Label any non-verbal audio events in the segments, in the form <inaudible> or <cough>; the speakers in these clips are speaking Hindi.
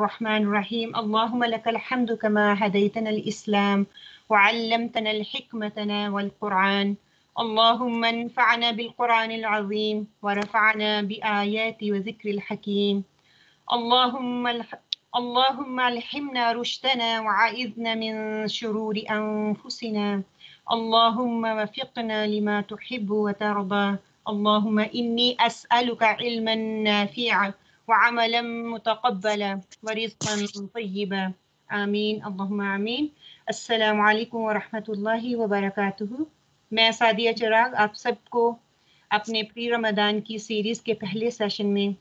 الرحمن الرحيم اللهم لك الحمد كما هديتنا الإسلام وعلمتنا الحكمة والقرآن اللهم انفعنا بالقرآن العظيم ورفعنا بآيات وذكر الحكيم اللهم اللهم الحمنا رشدنا وعائذنا من شرور أنفسنا اللهم وفقنا لما تحب وترضى اللهم إني أسألك علما نافعا وعملا متقبلا ورزقا طيبا امين اللهم امين السلام عليكم ورحمه الله وبركاته मैं सादिया चिराग आप सबको अपने प्री रमदान की सीरीज़ के पहले सेशन में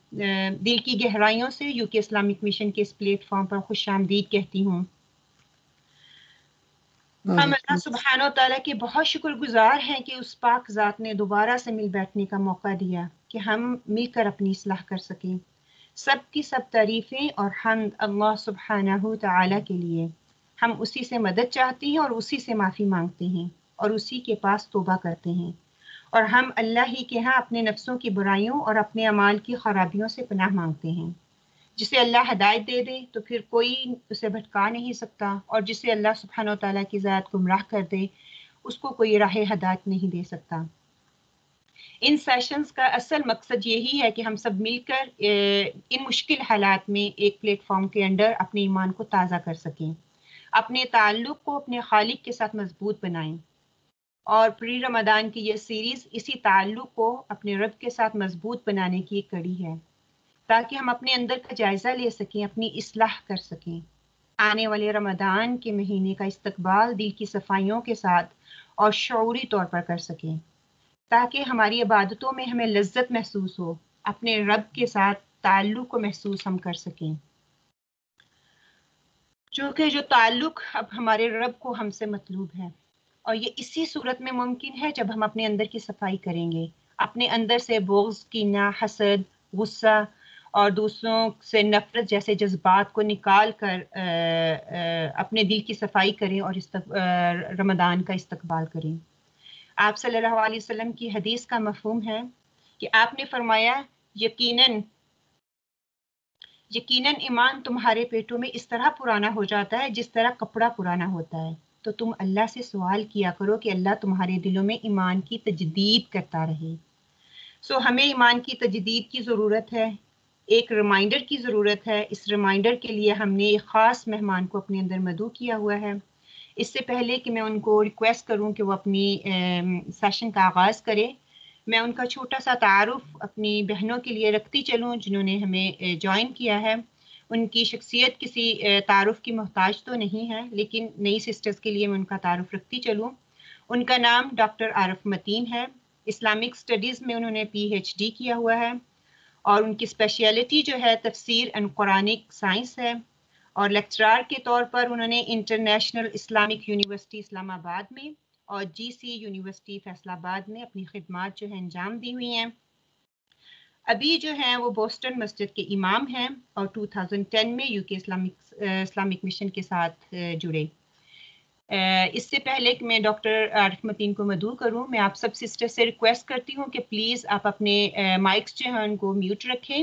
दिल की गहराइयों से यूके इस्लामिक मिशन के इस प्लेटफॉर्म पर खुश आमदीद कहती हूँ हम अल्लाह सुबहान तला के बहुत शुक्र गुजार हैं कि उस पाक ज़ात ने दोबारा से मिल बैठने का मौका दिया कि हम मिलकर अपनी इसलाह कर सकें सब की सब तारीफ़ें और हम अल्लाह सुबहाना तला के लिए हम उसी से मदद चाहते हैं और उसी से माफ़ी मांगते हैं और उसी के पास तोबा करते हैं और हम अल्लाह ही के यहाँ अपने नफ्सों की बुराइयों और अपने अमाल की खराबियों से पनाह मांगते हैं जिसे अल्लाह हदायत दे दे तो फिर कोई उसे भटका नहीं सकता और जिसे अल्लाह सुबहाना तला की ज़्यादा गुमराह कर दे उसको कोई राह हदायत नहीं दे सकता इन सेशंस का असल मकसद यही है कि हम सब मिलकर इन मुश्किल हालात में एक प्लेटफॉर्म के अंडर अपने ईमान को ताज़ा कर सकें अपने ताल्लुक को अपने खालिक के साथ मजबूत बनाएं और प्री रमदान की यह सीरीज़ इसी ताल्लुक को अपने रब के साथ मजबूत बनाने की कड़ी है ताकि हम अपने अंदर का जायज़ा ले सकें अपनी इसलाह कर सकें आने वाले रमदान के महीने का इस्तकबाल दिल की सफाइयों के साथ और शौरी तौर पर कर सकें ताकि हमारी इबादतों में हमें लज्जत महसूस हो अपने रब के साथ ताल्लुक को महसूस हम कर सकें चूँकि जो ताल्लुक अब हमारे रब को हमसे मतलूब है और ये इसी सूरत में मुमकिन है जब हम अपने अंदर की सफाई करेंगे अपने अंदर से बोझ कीना हसद गुस्सा और दूसरों से नफरत जैसे जज्बात को निकाल कर आ, आ, अपने दिल की सफाई करें और इस रमदान का इस्तबाल करें आप सल्लल्लाहु अलैहि वसल्लम की हदीस का मफहम है कि आपने फरमाया यकीनन यकीनन ईमान तुम्हारे पेटों में इस तरह पुराना हो जाता है जिस तरह कपड़ा पुराना होता है तो तुम अल्लाह से सवाल किया करो कि अल्लाह तुम्हारे दिलों में ईमान की तजदीद करता रहे सो हमें ईमान की तजदीद की ज़रूरत है एक रिमाइंडर की ज़रूरत है इस रिमाइंडर के लिए हमने एक ख़ास मेहमान को अपने अंदर मदू किया हुआ है इससे पहले कि मैं उनको रिक्वेस्ट करूं कि वो अपनी सेशन का आगाज़ करें मैं उनका छोटा सा तारफ़ अपनी बहनों के लिए रखती चलूँ जिन्होंने हमें ज्वाइन किया है उनकी शख्सियत किसी तारफ़ की मोहताज तो नहीं है लेकिन नई सिस्टर्स के लिए मैं उनका तारुफ रखती चलूँ उनका नाम डॉक्टर आरफ मतीन है इस्लामिक स्टडीज़ में उन्होंने पी किया हुआ है और उनकी स्पेशलिटी जो है तफसीर एंड कुरानिक साइंस है और लेक्चरार के तौर पर उन्होंने इंटरनेशनल इस्लामिक यूनिवर्सिटी इस्लामाबाद में और जीसी यूनिवर्सिटी फैसलाबाद में अपनी खदमात जो है अंजाम दी हुई हैं अभी जो है वो बोस्टन मस्जिद के इमाम हैं और 2010 में यूके इस्लामिक इस्लामिक मिशन के साथ जुड़े इससे पहले कि मैं डॉक्टर रकमतीन को मदूर करूं मैं आप सब सिस्टर से रिक्वेस्ट करती हूं कि प्लीज़ आप अपने माइक्स जो हैं उनको म्यूट रखें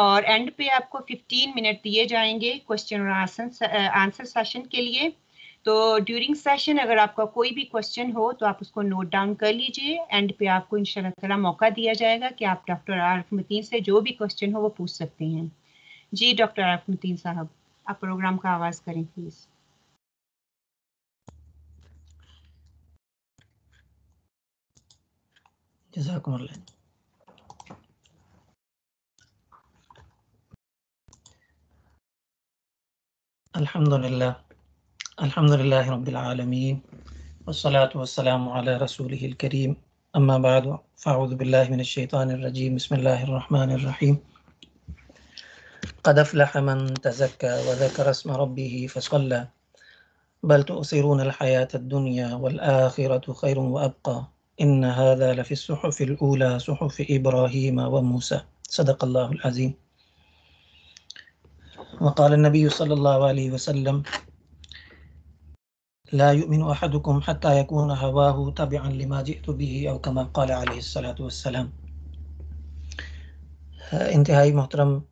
और एंड पे आपको 15 मिनट दिए जाएंगे क्वेश्चन और आंसर सेशन के लिए तो ड्यूरिंग सेशन अगर आपका कोई भी क्वेश्चन हो तो आप उसको नोट डाउन कर लीजिए एंड पे आपको इंशाल्लाह मौका दिया जाएगा कि आप डॉक्टर आरफ मतीन से जो भी क्वेश्चन हो वो पूछ सकते हैं जी डॉक्टर आरफ मतीन साहब आप प्रोग्राम का आवाज़ करें प्लीज़ जजाकल्ला الحمد لله الحمد لله رب العالمين والصلاة والسلام على رسوله الكريم أما بعد فأعوذ بالله من الشيطان الرجيم بسم الله الرحمن الرحيم قد أفلح من تزكى وذكر اسم ربه فصلى بل تؤثرون الحياة الدنيا والآخرة خير وأبقى إن هذا لفي الصحف الأولى صحف إبراهيم وموسى صدق الله العظيم وقال النبي صلى الله عليه وسلم لا يؤمن أحدكم حتى يكون هواه تبعا لما جئت به أو كما قال عليه الصلاة والسلام انتهائي محترم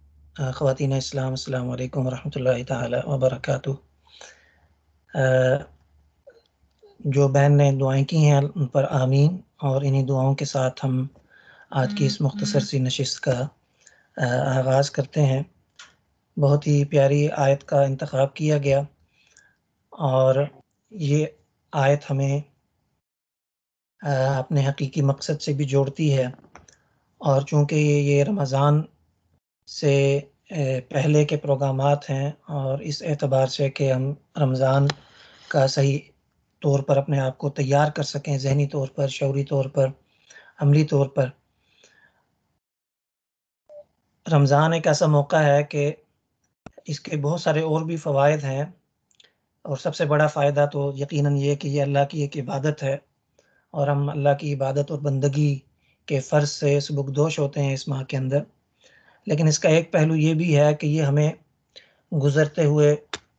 اسلام السلام ख़वान इस्लाम अल्लाम वरहमल तबरक جو بہن نے دعائیں کی ہیں ان پر آمین اور انہی دعاؤں کے ساتھ ہم آج کی اس مختصر سی نشست کا آغاز کرتے ہیں बहुत ही प्यारी आयत का इंतखब किया गया और ये आयत हमें अपने हकीकी मकसद से भी जोड़ती है और चूँकि ये रमज़ान से पहले के प्रोग्राम हैं और इस एतबार से कि हम रमज़ान का सही तौर पर अपने आप को तैयार कर सकें जहनी तौर पर शौरी तौर पर अमली तौर पर रमज़ान एक ऐसा मौका है कि इसके बहुत सारे और भी फ़वाद हैं और सबसे बड़ा फ़ायदा तो यकीनन ये कि ये अल्लाह की एक इबादत है और हम अल्लाह की इबादत और बंदगी के फ़र्ज से सबकदोश होते हैं इस माह के अंदर लेकिन इसका एक पहलू ये भी है कि ये हमें गुज़रते हुए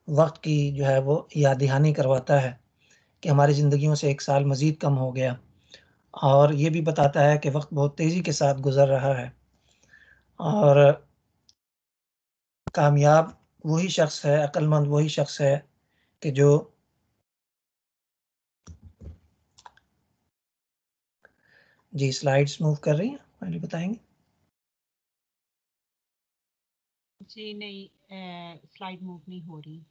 वक्त की जो है वो याद दहानी करवाता है कि हमारी ज़िंदगियों से एक साल मज़ीद कम हो गया और ये भी बताता है कि वक्त बहुत तेज़ी के साथ गुज़र रहा है और कामयाब वही शख्स है अक्लमंद वही शख्स है कि जो जी स्लाइड्स मूव कर रही हैं पहले बताएंगे जी नहीं स्लाइड मूव नहीं हो रही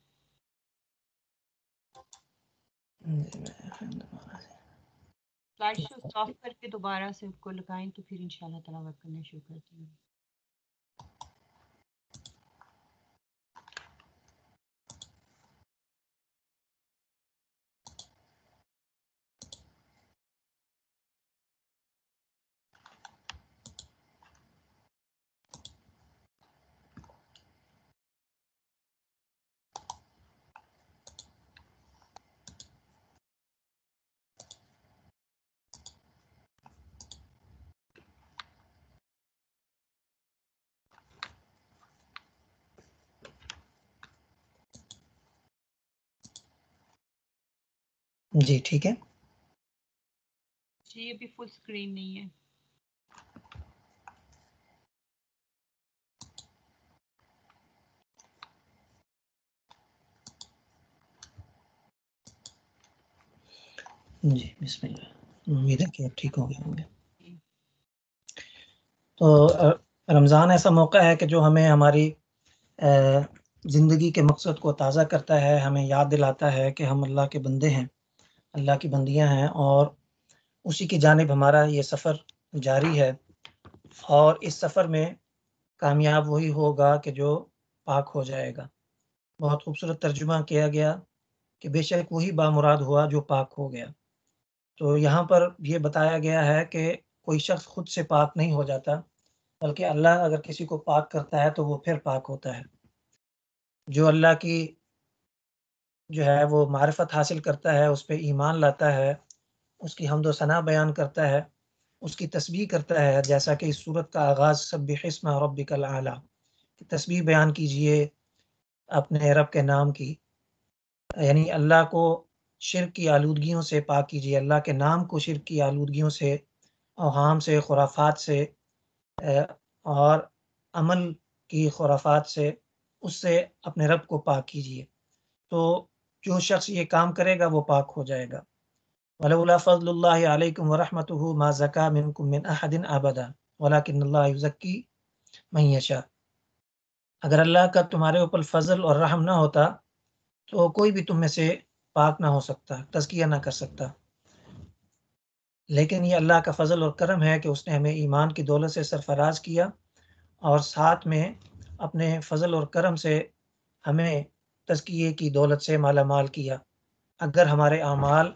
स्लाइड शो ऑफ करके दोबारा से उसको लगाएं तो फिर इंशाल्लाह ताला वर्क करना शुरू करती हूँ जी ठीक है जी ये भी फुल स्क्रीन नहीं है जी बिस्मिल्लाह उम्मीद है कि आप ठीक हो गए होंगे तो रमज़ान ऐसा मौका है कि जो हमें हमारी ज़िंदगी के मकसद को ताज़ा करता है हमें याद दिलाता है कि हम अल्लाह के बंदे हैं अल्लाह की बंदियां हैं और उसी की जानब हमारा ये सफ़र जारी है और इस सफ़र में कामयाब वही होगा कि जो पाक हो जाएगा बहुत खूबसूरत तर्जुमा किया गया कि बेशक वही बामुराद हुआ जो पाक हो गया तो यहाँ पर यह बताया गया है कि कोई शख्स खुद से पाक नहीं हो जाता बल्कि अल्लाह अगर किसी को पाक करता है तो वो फिर पाक होता है जो अल्लाह की जो है वो मारफत हासिल करता है उस पर ईमान लाता है उसकी हमदोसना बयान करता है उसकी तस्वीर करता है जैसा कि इस सूरत का आगाज़ सब हस्म रबिकल आला कि बयान कीजिए अपने रब के नाम की यानी अल्लाह को शिरक की आलूदगियों से पाक कीजिए अल्लाह के नाम को शिरक की आलूदगियों से अवाम से खुराफात से और अमल की खुराफात से उससे अपने रब को पाक कीजिए तो जो शख्स ये काम करेगा वो पाक हो जाएगा वलौला फ़ज़लुल्लाहि मा ज़का मिनकुम अहदिन अगर अल्लाह का तुम्हारे ऊपर फजल और रहम ना होता तो कोई भी तुम में से पाक ना हो सकता तस्किया ना कर सकता लेकिन ये अल्लाह का फजल और करम है कि उसने हमें ईमान की दौलत से सरफराज किया और साथ में अपने फजल और करम से हमें तस्किए की दौलत से माला माल किया अगर हमारे अमाल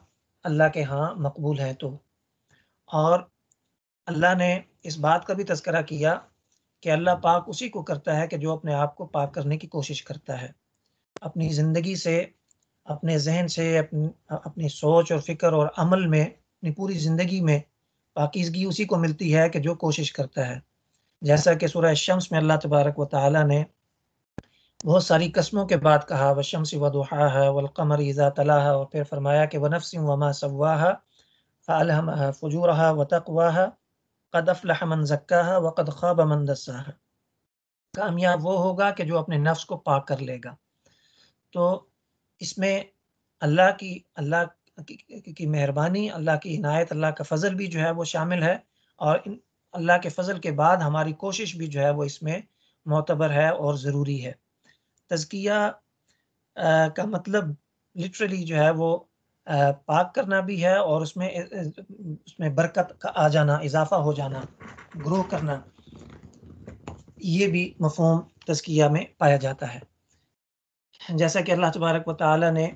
अल्लाह के यहाँ मकबूल हैं तो और अल्लाह ने इस बात का भी तस्करा किया कि अल्लाह पाक उसी को करता है कि जो अपने आप को पाक करने की कोशिश करता है अपनी ज़िंदगी से अपने जहन से अपनी अपनी सोच और फिक्र और अमल में अपनी पूरी ज़िंदगी में पाकिजगी उसी को मिलती है कि जो कोशिश करता है जैसा कि सुरह शम्स में अल्लाह तबारक व ताली ने बहुत सारी कस्मों के बाद कहा वशम से वहा है वलकमर ईज़ा तला है और फिर फरमाया कि वनफ़ वमा सवा है फजूर व तकवा है कद मन जक्का है व कद ख्वाब अमन दसा है कामयाब वो होगा कि जो अपने नफ्स को पाक कर लेगा तो इसमें अल्लाह की अल्लाह की, मेहरबानी अल्लाह की हिनायत अल्लाह का फ़ज़ल भी जो है वो शामिल है और अल्लाह के फ़ज़ल के बाद हमारी कोशिश भी जो है वो इसमें मोतबर है और ज़रूरी है तजकिया का मतलब लिटरली जो है वो पाक करना भी है और उसमें उसमें बरकत का आ जाना इजाफा हो जाना ग्रो करना ये भी मफहम तजकिया में पाया जाता है जैसा कि अल्लाह तबारक व ने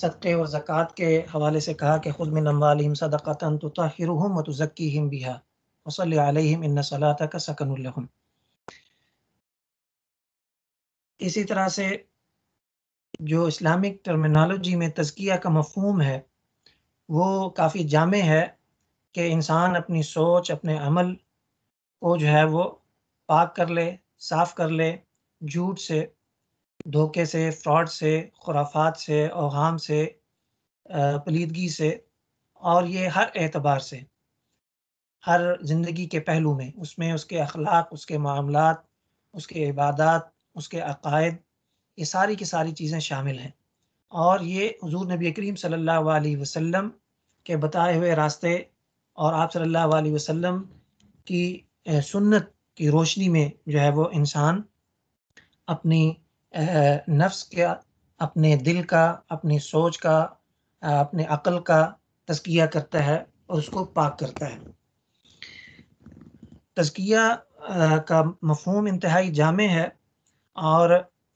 सदक़े और ज़क़़त के हवाले से कहा कि खुद में नमवालम सदाक़ता तो ताहिर बिहा वसल आलिम इन सलात का सकन इसी तरह से जो इस्लामिक टर्मिनोलॉजी में तजकिया का मफहम है वो काफ़ी जामे है कि इंसान अपनी सोच अपने अमल को जो है वो पाक कर ले साफ़ कर ले झूठ से धोखे से फ्रॉड से खुराफात से अवहम से पलीदगी से और ये हर एतबार से हर ज़िंदगी के पहलू में उसमें उसके अखलाक उसके मामला उसके इबादत उसके अकायद ये सारी की सारी चीज़ें शामिल हैं और ये हजूर नबी करीम सल्ला वसम के बताए हुए रास्ते और आप सल्ला वसम की सुन्नत की रोशनी में जो है वो इंसान अपनी नफ्स का अपने दिल का अपनी सोच का अपने अकल का तस्किया करता है और उसको पाक करता है तस्किया का मफहम इंतहाई जामे है और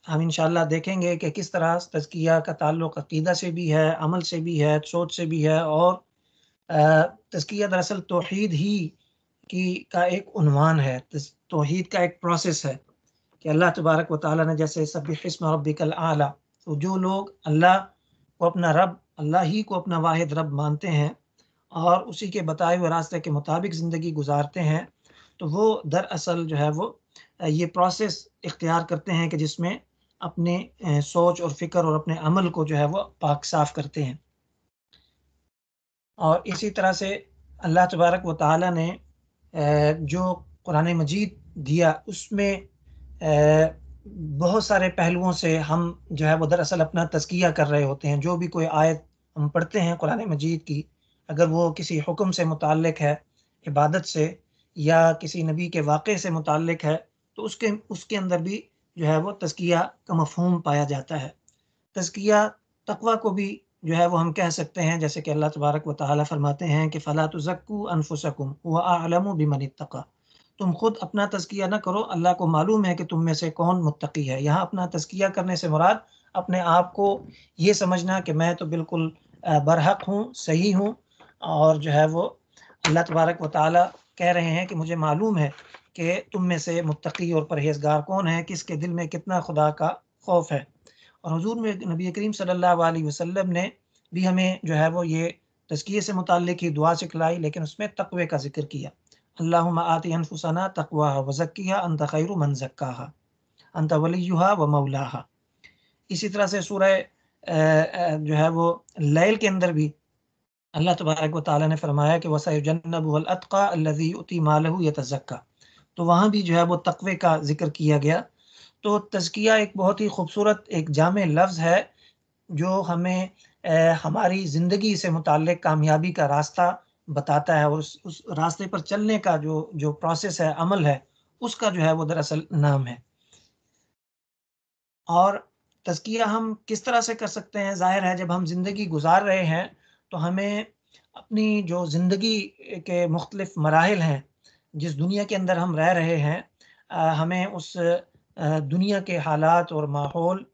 हम इन देखेंगे कि किस तरह तजकिया का ताल्लुक अकीदा से भी है अमल से भी है सोच से भी है और तजकिया दरअसल तोहद ही की का एक उनवान है तोहद का एक प्रोसेस है कि अल्लाह तबारक व ताली ने जैसे सभी किस्म रबिकल आला तो जो लोग अल्लाह को अपना रब अल्लाह ही को अपना वाहिद रब मानते हैं और उसी के बताए हुए रास्ते के मुताबिक ज़िंदगी गुजारते हैं तो वो दरअसल जो है वो ये प्रोसेस इख्तियार करते हैं कि जिसमें अपने सोच और फिक्र और अपने अमल को जो है वो पाक साफ करते हैं और इसी तरह से अल्लाह तबारक व ताली ने जो कुरान मजीद दिया उसमें बहुत सारे पहलुओं से हम जो है वो दरअसल अपना तस्किया कर रहे होते हैं जो भी कोई आयत हम पढ़ते हैं कुरान मजीद की अगर वो किसी हुक्म से मुतक़ है इबादत से या किसी नबी के वाक़े से मुतल है तो उसके उसके अंदर भी जो है वो तस्किया का मफहम पाया जाता है तस्किया तकवा को भी जो है वो हम कह सकते हैं जैसे कि अल्लाह तबारक व ताली फरमाते हैं कि फ़ला तो अनफुसकुम व आलम तका तुम खुद अपना तस्किया ना करो अल्लाह को मालूम है कि तुम में से कौन मुतकी है यहाँ अपना तस्किया करने से मुराद अपने आप को ये समझना कि मैं तो बिल्कुल बरहक हूँ सही हूँ और जो है वो अल्लाह तबारक व ताली कह रहे हैं कि मुझे मालूम है कि तुम में से मुतकी और परहेजगार कौन है किसके दिल में कितना खुदा का खौफ है और हजूर में नबी करीम सल्ला वसलम ने भी हमें जो है वो ये तस्किए से मुतल ही दुआ सिखलाई लेकिन उसमें तकवे का जिक्र किया अल्लाह आती तकवा वज़क्िया अंत खैर मन जक्का अन वलीहा व मौला इसी तरह से सूरह जो है वो लैल के अंदर भी अल्लाह तबारक वाली ने फरमाया कि वसैजनबलतका अल्लजी उती मालहू यतज़क्का तो वहाँ भी जो है वो तकवे का जिक्र किया गया तो तजकिया एक बहुत ही खूबसूरत एक जाम लफ्ज़ है जो हमें ए, हमारी ज़िंदगी से मुतल कामयाबी का रास्ता बताता है और उस, उस रास्ते पर चलने का जो जो प्रोसेस है अमल है उसका जो है वो दरअसल नाम है और तजकिया हम किस तरह से कर सकते हैं ज़ाहिर है जब हम ज़िंदगी गुजार रहे हैं तो हमें अपनी जो ज़िंदगी के मुख्तलिफ मराहल हैं जिस दुनिया के अंदर हम रह रहे हैं हमें उस दुनिया के हालात और माहौल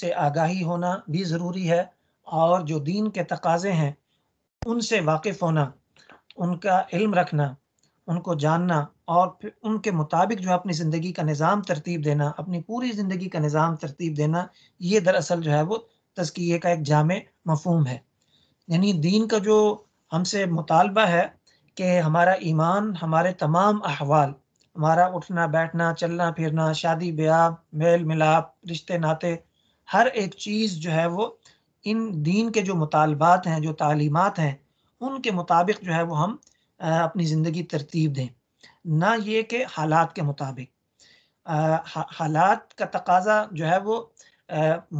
से आगाही होना भी ज़रूरी है और जो दीन के तकाजे हैं उनसे वाकिफ़ होना उनका इल्म रखना उनको जानना और फिर उनके मुताबिक जो है अपनी ज़िंदगी का निज़ाम तरतीब देना अपनी पूरी ज़िंदगी का निज़ाम तरतीब देना ये दरअसल जो है वो तस्किए का एक जाम मफहम है यानी दीन का जो हमसे मुतालबा है कि हमारा ईमान हमारे तमाम अहवाल हमारा उठना बैठना चलना फिरना शादी ब्याह मेल मिलाप रिश्ते नाते हर एक चीज़ जो है वो इन दीन के जो मुतालबात हैं जो तालीमत हैं उनके मुताबिक जो है वो हम अपनी ज़िंदगी तरतीब दें ना ये कि हालात के मुताबिक हालात का तकाजा जो है वो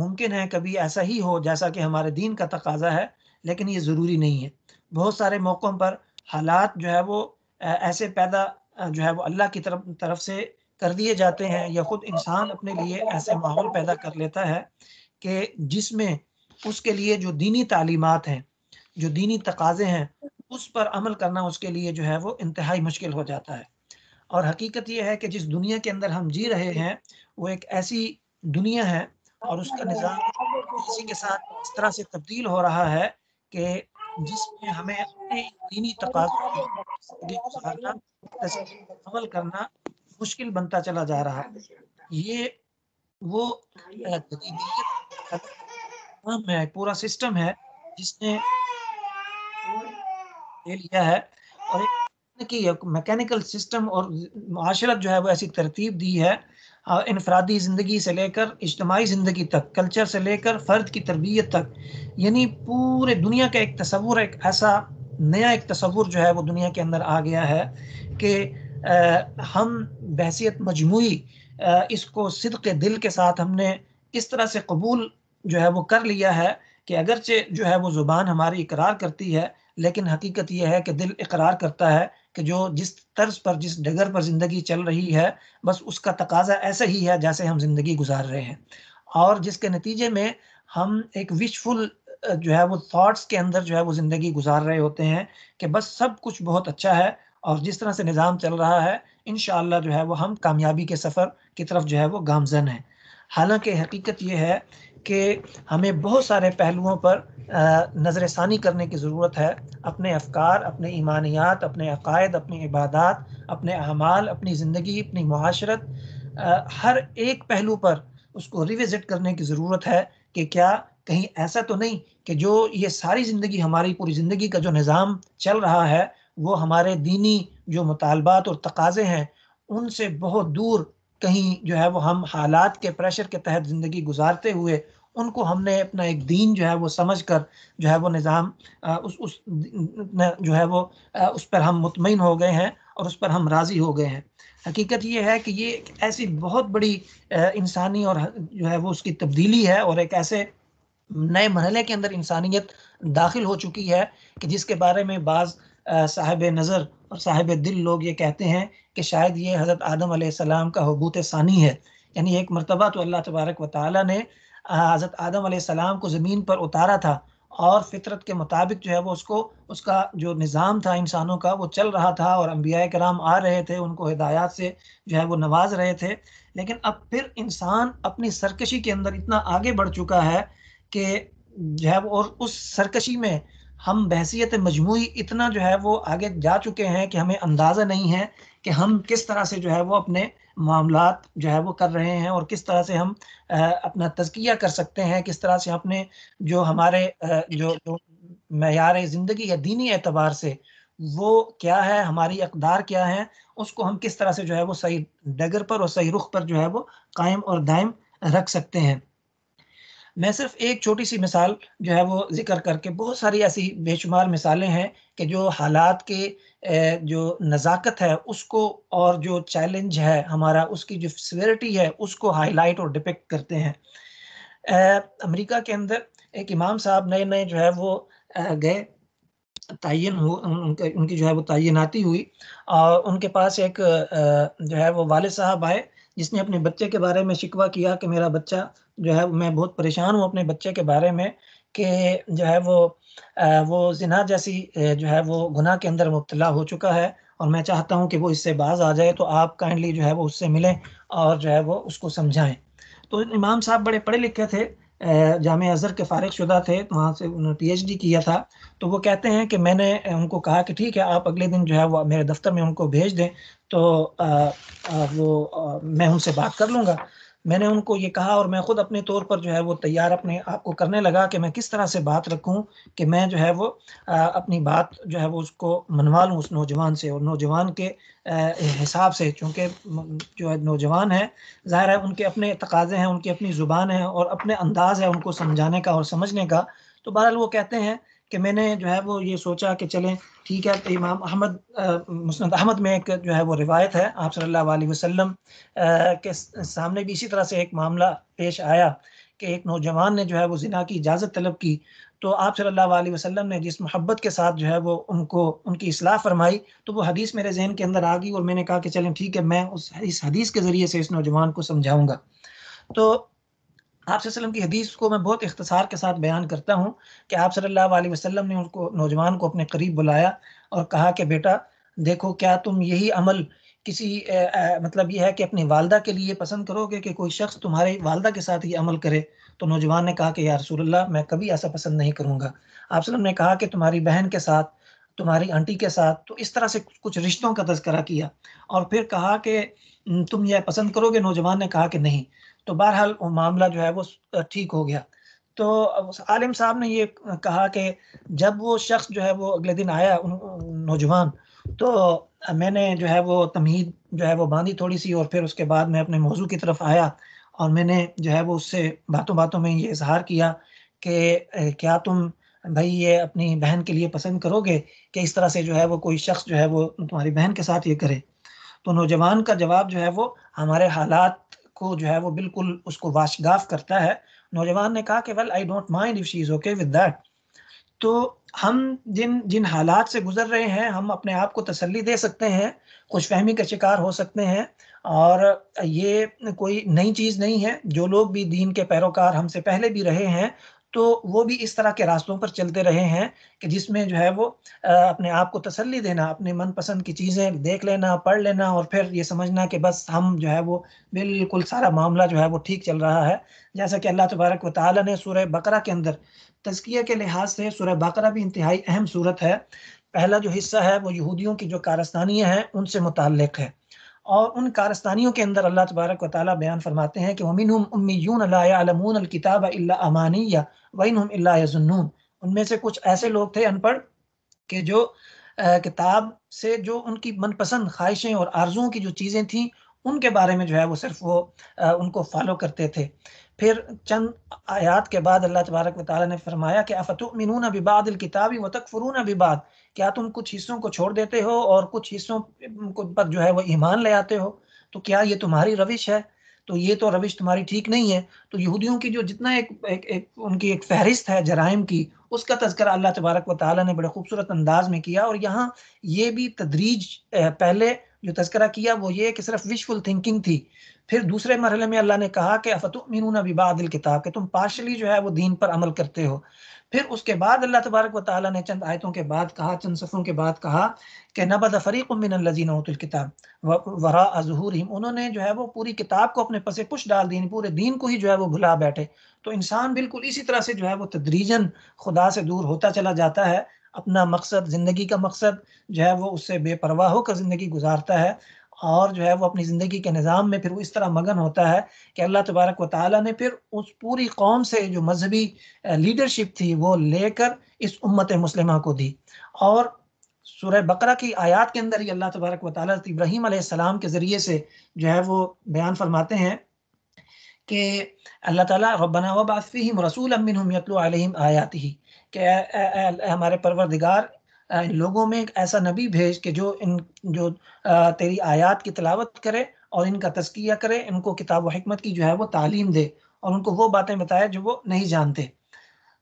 मुमकिन है कभी ऐसा ही हो जैसा कि हमारे दीन का तकाजा है लेकिन ये ज़रूरी नहीं है बहुत सारे मौक़ों पर हालात जो है वो ऐसे पैदा जो है वो अल्लाह की तरफ तरफ से कर दिए जाते हैं या ख़ुद इंसान अपने लिए ऐसे माहौल पैदा कर लेता है कि जिसमें उसके लिए जो दीनी तालीमत हैं जो दीनी तकाजे हैं उस पर अमल करना उसके लिए जो है वो इंतहाई मुश्किल हो जाता है और हकीकत यह है कि जिस दुनिया के अंदर हम जी रहे हैं वो एक ऐसी दुनिया है और उसका निज़ाम इसी के साथ इस तरह से तब्दील हो रहा है कि जिसमें हमें अपने दीनी तकाजों अमल करना मुश्किल बनता चला जा रहा है ये वो है पूरा सिस्टम है जिसने ले लिया है और एक कि मैकेनिकल सिस्टम और माशरत जो है वो ऐसी तरतीब दी है इनफरादी ज़िंदगी से लेकर इज्तमाही ज़िंदगी तक कल्चर से लेकर फ़र्द की तरबियत तक यानी पूरे दुनिया का एक तस्वुर एक ऐसा नया एक तस्वुर जो है वो दुनिया के अंदर आ गया है कि हम बहसीत मजमू इसको के दिल के साथ हमने इस तरह से कबूल जो है वो कर लिया है कि अगरचे जो है वो ज़ुबान हमारी इकरार करती है लेकिन हकीकत यह है कि दिल इकरार करता है कि जो जिस तर्ज पर जिस डगर पर ज़िंदगी चल रही है बस उसका तकाजा ऐसा ही है जैसे हम ज़िंदगी गुजार रहे हैं और जिसके नतीजे में हम एक विशफुल जो है वो थॉट्स के अंदर जो है वो ज़िंदगी गुजार रहे होते हैं कि बस सब कुछ बहुत अच्छा है और जिस तरह से निज़ाम चल रहा है इन जो है वो हम कामयाबी के सफ़र की तरफ जो है वो गामजन है हालांकि हकीकत यह है कि हमें बहुत सारे पहलुओं पर नज़र षानी करने की ज़रूरत है अपने अफकार अपने ईमानियात अपने अकायद अपनी इबादत अपने अमाल अपनी ज़िंदगी अपनी माशरत हर एक पहलू पर उसको रिविज़िट करने की ज़रूरत है कि क्या कहीं ऐसा तो नहीं कि जो ये सारी ज़िंदगी हमारी पूरी ज़िंदगी का जो निज़ाम चल रहा है वो हमारे दीनी जो मुतालबात और तकाजे हैं उनसे बहुत दूर कहीं जो है वो हम हालात के प्रेशर के तहत ज़िंदगी गुजारते हुए उनको हमने अपना एक दीन जो है वो समझ कर जो है वो निज़ाम उस उस जो है वो उस पर हम मुतमिन हो गए हैं और उस पर हम राज़ी हो गए हैं हकीकत ये है कि ये एक ऐसी बहुत बड़ी इंसानी और जो है वो उसकी तब्दीली है और एक ऐसे नए मरहले के अंदर इंसानियत दाखिल हो चुकी है कि जिसके बारे में बाज़ साहिब नज़र और साहिब दिल लोग ये कहते हैं कि शायद ये हज़रत आदम सलाम का हबूत सानी है यानी एक मरतबा तो अल्लाह तबारक व ताली ने हज़रत आदम सलाम को ज़मीन पर उतारा था और फितरत के मुताबिक जो है वो उसको उसका जो निज़ाम था इंसानों का वो चल रहा था और अम्बिया कराम आ रहे थे उनको हिदायत से जो है वो नवाज रहे थे लेकिन अब फिर इंसान अपनी सरकशी के अंदर इतना आगे बढ़ चुका है कि जो है वो और उस सरकशी में हम बहसीत मजमू इतना जो है वो आगे जा चुके हैं कि हमें अंदाज़ा नहीं है कि हम किस तरह से जो है वो अपने मामला जो है वो कर रहे हैं और किस तरह से हम अपना तजकिया कर सकते हैं किस तरह से अपने जो हमारे जो जो मैार ज़िंदगी या दीनी एतबार से वो क्या है हमारी अकदार क्या है उसको हम किस तरह से जो है वो सही डगर पर और सही रुख पर जो है वो कायम और दायम रख सकते हैं मैं सिर्फ एक छोटी सी मिसाल जो है वो जिक्र करके बहुत सारी ऐसी बेशुमार मिसालें हैं कि जो हालात के जो नज़ाकत है उसको और जो चैलेंज है हमारा उसकी जो सिवेरिटी है उसको हाईलाइट और डिपेक्ट करते हैं अमेरिका के अंदर एक इमाम साहब नए नए जो है वो गए तयन हो उनके उनकी जो है वो तयनती हुई और उनके पास एक जो है वो वाले साहब आए जिसने अपने बच्चे के बारे में शिकवा किया कि मेरा बच्चा जो है मैं बहुत परेशान हूँ अपने बच्चे के बारे में कि जो है वो वो जिना जैसी जो है वो गुनाह के अंदर मुबतला हो चुका है और मैं चाहता हूँ कि वो इससे बाज आ जाए तो आप काइंडली जो है वो उससे मिलें और जो है वो उसको समझाएं तो इमाम साहब बड़े पढ़े लिखे थे जाम अज़हर के फ़ारग शुदा थे तो वहाँ से उन्होंने पीएचडी किया था तो वो कहते हैं कि मैंने उनको कहा कि ठीक है आप अगले दिन जो है वो मेरे दफ्तर में उनको भेज दें तो आ, आ, वो आ, मैं उनसे बात कर लूँगा मैंने उनको ये कहा और मैं खुद अपने तौर पर जो है वो तैयार अपने आप को करने लगा कि मैं किस तरह से बात रखूं कि मैं जो है वो आ, अपनी बात जो है वो उसको मनवा लूँ उस नौजवान से और नौजवान के हिसाब से चूँकि जो है नौजवान है ज़ाहिर है उनके अपने तकाजे हैं उनकी अपनी ज़ुबान है और अपने अंदाज है उनको समझाने का और समझने का तो बहरहाल वो कहते हैं कि मैंने जो है वो ये सोचा कि चलें ठीक है तो इमाम अहमद मुस्ंद अहमद में एक जो है वो रिवायत है आप सल्लल्लाहु अलैहि वसल्लम के सामने भी इसी तरह से एक मामला पेश आया कि एक नौजवान ने जो है वो जिना की इजाज़त तलब की तो आप सल्लल्लाहु अलैहि वसल्लम ने जिस मोहब्बत के साथ जो है वो उनको उनकी असलाह फरमाई तो वो हदीस मेरे जहन के अंदर आ गई और मैंने कहा कि चलें ठीक है मैं उस इस हदीस के ज़रिए से इस नौजवान को समझाऊँगा तो आप की हदीस को मैं बहुत इख्तसार के साथ बयान करता हूँ कि आप सल्लल्लाहु अलैहि वसल्लम ने उनको नौजवान को अपने करीब बुलाया और कहा कि बेटा देखो क्या तुम यही अमल किसी ए, ए, मतलब यह है कि अपनी वालदा के लिए पसंद करोगे कि कोई शख्स तुम्हारे वालदा के साथ ये अमल करे तो नौजवान ने कहा कि यार रसूलुल्लाह मैं कभी ऐसा पसंद नहीं करूँगा आप सल्लम ने कहा कि तुम्हारी बहन के साथ तुम्हारी आंटी के साथ तो इस तरह से कुछ रिश्तों का तस्करा किया और फिर कहा कि तुम यह पसंद करोगे नौजवान ने कहा कि नहीं तो बहरहाल मामला जो है वो ठीक हो गया तो आलिम साहब ने ये कहा कि जब वो शख्स जो है वो अगले दिन आया नौजवान तो मैंने जो है वो तमीद जो है वो बांधी थोड़ी सी और फिर उसके बाद मैं अपने मौजू की तरफ आया और मैंने जो है वो उससे बातों बातों में ये इजहार किया कि क्या तुम भाई ये अपनी बहन के लिए पसंद करोगे कि इस तरह से जो है वो कोई शख्स जो है वो तुम्हारी बहन के साथ ये करे तो नौजवान का जवाब जो है वो हमारे हालात को जो है वो बिल्कुल उसको वाशगाफ करता है नौजवान ने कहा कि well I don't mind if she is okay with that तो हम जिन जिन हालात से गुजर रहे हैं हम अपने आप को तसल्ली दे सकते हैं खुश फहमी का शिकार हो सकते हैं और ये कोई नई चीज़ नहीं है जो लोग भी दीन के पैरोकार हमसे पहले भी रहे हैं तो वो भी इस तरह के रास्तों पर चलते रहे हैं कि जिसमें जो है वो अपने आप को तसल्ली देना अपने मनपसंद की चीज़ें देख लेना पढ़ लेना और फिर ये समझना कि बस हम जो है वो बिल्कुल सारा मामला जो है वो ठीक चल रहा है जैसा कि अल्लाह तबारक व ताली ने सूर्य बकरा के अंदर तजकिया के लिहाज से सूर्य बकरा भी इंतहाई अहम सूरत है पहला जो हिस्सा है वो यहूदियों की जो कारस्तानियाँ हैं उनसे मुतक़ है और उन कारस्तानियों के अंदर अल्लाह तबारक वाली बयान फरमाते हैं कि वमिन उम्मीयून किताब अमानिया वम अल्लाजनून उनमें से कुछ ऐसे लोग थे अनपढ़ के जो किताब से जो उनकी मनपसंद ख्वाहिशें और आर्जुओं की जो चीज़ें थीं उनके बारे में जो है वो सिर्फ वो आ, उनको फॉलो करते थे फिर चंद आयात के बाद अल्लाह तबारक वाली ने फरमाया कि अफतुमिन बिबादल किताबी व तकफरून बिबाद क्या तुम कुछ हिस्सों को छोड़ देते हो और कुछ हिस्सों पर जो है वो ईमान ले आते हो तो क्या ये तुम्हारी रविश है तो ये तो रविश तुम्हारी ठीक नहीं है तो यहूदियों की जो जितना एक, एक, एक उनकी एक फहरिस्त है जराइम की उसका तस्करा अल्लाह तबारक व ताली ने बड़े खूबसूरत अंदाज में किया और यहाँ ये भी तदरीज पहले जो तस्करा किया वो ये कि सिर्फ विशफुल थिंकिंग थी फिर दूसरे मरहले में अल्लाह ने कहा कि अफतमिन किताब के तुम पार्शली जो है वो दीन पर अमल करते हो फिर उसके बाद अल्लाह तबारक वाल ने चंद आयतों के बाद कहा चंद सफ़ों के बाद कहा कि नबद फ़रीक़मिनजीन किताब वरा अजहूर हिम उन्होंने जो है वो पूरी किताब को अपने पसे पुश डाल दी पूरे दीन को ही जो है वो भुला बैठे तो इंसान बिल्कुल इसी तरह से जो है वो तदरीजन खुदा से दूर होता चला जाता है अपना मकसद ज़िंदगी का मकसद जो है वो उससे बेपरवाह होकर ज़िंदगी गुजारता है और जो है वो अपनी ज़िंदगी के निज़ाम में फिर वो इस तरह मगन होता है कि अल्लाह तबारक व ताली ने फिर उस पूरी कौम से जो मजहबी लीडरशिप थी वो लेकर इस उम्मत मुसलिमा को दी और सूर्य बकरा की आयात के अंदर ही अल्लाह तबारक व ताली इब्राहीम आसमाम के ज़रिए से जो है वो बयान फरमाते हैं कि अल्लाह ताला रबना वबाफ़ीम रसूल अमिन यतलो आयात ही हमारे परवरदिगार लोगों में एक ऐसा नबी भेज कि जो इन जो तेरी आयात की तलावत करे और इनका तस्किया करे इनको किताब व हमत की जो है वो तालीम दे और उनको वो बातें बताए जो वो नहीं जानते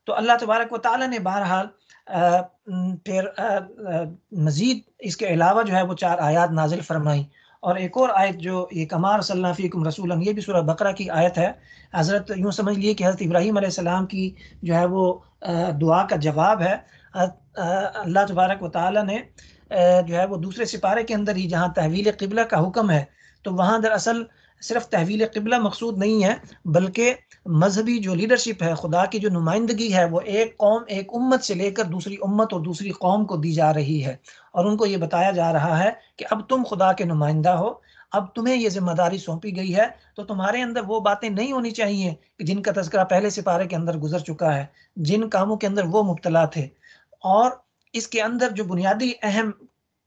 तो अल्लाह तबारक व ताली ने बहरहाल फिर मज़ीद इसके अलावा जो है वो चार आयात नाजिल फरमाई और एक और आयत जो ये कमार सल्लाफ़ीकुम रसूल ये भी सूरह बकरा की आयत है हज़रत यूँ समझ लिए कि हज़रत इब्राहिम की जो है वो दुआ का जवाब है अल्लाह तबारक वाली ने जो है वो दूसरे सिपारे के अंदर ही जहाँ तहवील कबला का हुक्म है तो वहाँ दरअसल सिर्फ तहवील कबला मकसूद नहीं है बल्कि मजहबी जो लीडरशिप है खुदा की जो नुमाइंदगी है वो एक कौम एक उम्मत से लेकर दूसरी उम्मत और दूसरी कौम को दी जा रही है और उनको ये बताया जा रहा है कि अब तुम खुदा के नुमाइंदा हो अब तुम्हें ये जिम्मेदारी सौंपी गई है तो तुम्हारे अंदर वो बातें नहीं होनी चाहिए कि जिनका तस्करा पहले सिपारे के अंदर गुजर चुका है जिन कामों के अंदर वो मुबतला थे और इसके अंदर जो बुनियादी अहम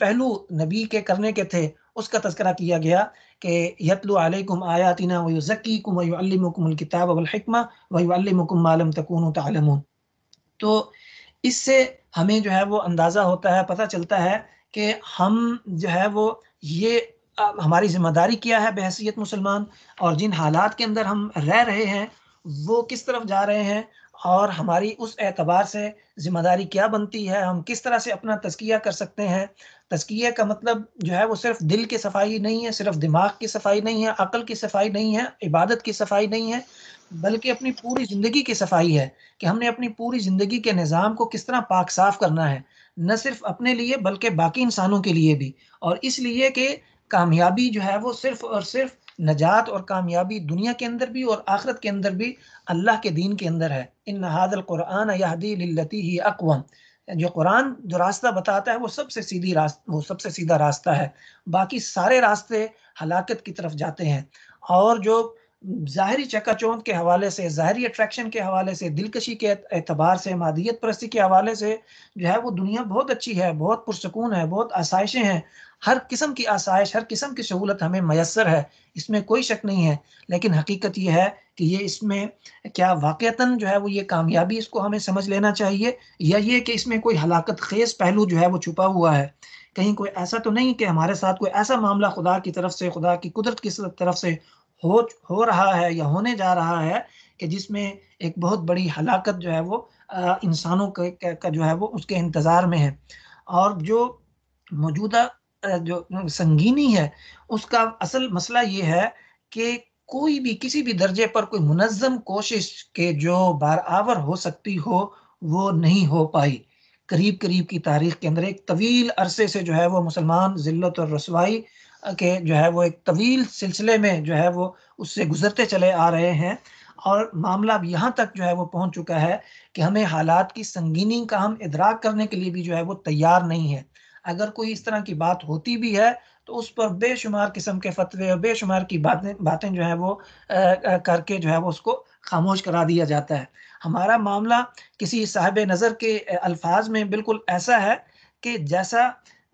पहलू नबी के करने के थे उसका तस्करा किया गया कि यतलु अलैकुम आयातिना वयुज़क्कीकुम वयुअल्लिमुकुमुल किताब वल हिकमा वयुअल्लिमुकुम मा लम तकूनु तअलमून तो इससे हमें जो है वो अंदाज़ा होता है पता चलता है कि हम जो है वो ये हमारी जिम्मेदारी क्या है बहसीत मुसलमान और जिन हालात के अंदर हम रह रहे हैं वो किस तरफ जा रहे हैं और हमारी उस एतबार से जिम्मेदारी क्या बनती है हम किस तरह से अपना तस्किया कर सकते हैं तस्किया का मतलब जो है वो सिर्फ दिल की सफाई नहीं है सिर्फ दिमाग की सफाई नहीं है अकल की सफाई नहीं है इबादत की सफाई नहीं है बल्कि अपनी पूरी ज़िंदगी की सफाई है कि हमने अपनी पूरी ज़िंदगी के निज़ाम को किस तरह पाक साफ करना है न सिर्फ अपने लिए बल्कि बाकी इंसानों के लिए भी और इसलिए कि कामयाबी जो है वो सिर्फ और सिर्फ नजात और कामयाबी दुनिया के अंदर भी और आखरत के अंदर भी अल्लाह के दीन के अंदर है इन नहादल क़ुरान यहदी ही अकवम जो कुरान जो रास्ता बताता है वो सबसे सीधी रास्ता वो सबसे सीधा रास्ता है बाकी सारे रास्ते हलाकत की तरफ जाते हैं और जो ज़ाहरी चका चकाचौंध के हवाले से ज़ाहरी अट्रैक्शन के हवाले से दिलकशी के एतबार से मादियत परस्ती के हवाले से जो है वो दुनिया बहुत अच्छी है बहुत पुरसकून है बहुत आसाइशें हैं हर किस्म की आसाइश हर किस्म की सहूलत हमें मैसर है इसमें कोई शक नहीं है लेकिन हकीकत यह है कि ये इसमें क्या वाक़ता जो है वो ये कामयाबी इसको हमें समझ लेना चाहिए या ये कि इसमें कोई हलाकत खेज पहलू जो है वो छुपा हुआ है कहीं कोई ऐसा तो नहीं कि हमारे साथ कोई ऐसा मामला खुदा की तरफ से खुदा की कुदरत की तरफ से हो हो रहा है या होने जा रहा है कि जिसमें एक बहुत बड़ी हलाकत जो है वो इंसानों का, का जो है वो उसके इंतज़ार में है और जो मौजूदा जो संगीनी है उसका असल मसला ये है कि कोई भी किसी भी दर्जे पर कोई मुनज़म कोशिश के जो आवर हो सकती हो वो नहीं हो पाई करीब करीब की तारीख के अंदर एक तवील अरसे से जो है वो मुसलमान जिलत और रसवाई के जो है वो एक तवील सिलसिले में जो है वो उससे गुजरते चले आ रहे हैं और मामला अब यहाँ तक जो है वो पहुँच चुका है कि हमें हालात की संगीनी का हम इधराक करने के लिए भी जो है वो तैयार नहीं है अगर कोई इस तरह की बात होती भी है तो उस पर बेशुमार किस्म के फतवे और बेशुमार की बातें बातें जो है वो आ, करके जो है वो उसको खामोश करा दिया जाता है हमारा मामला किसी साहब नज़र के अल्फाज में बिल्कुल ऐसा है कि जैसा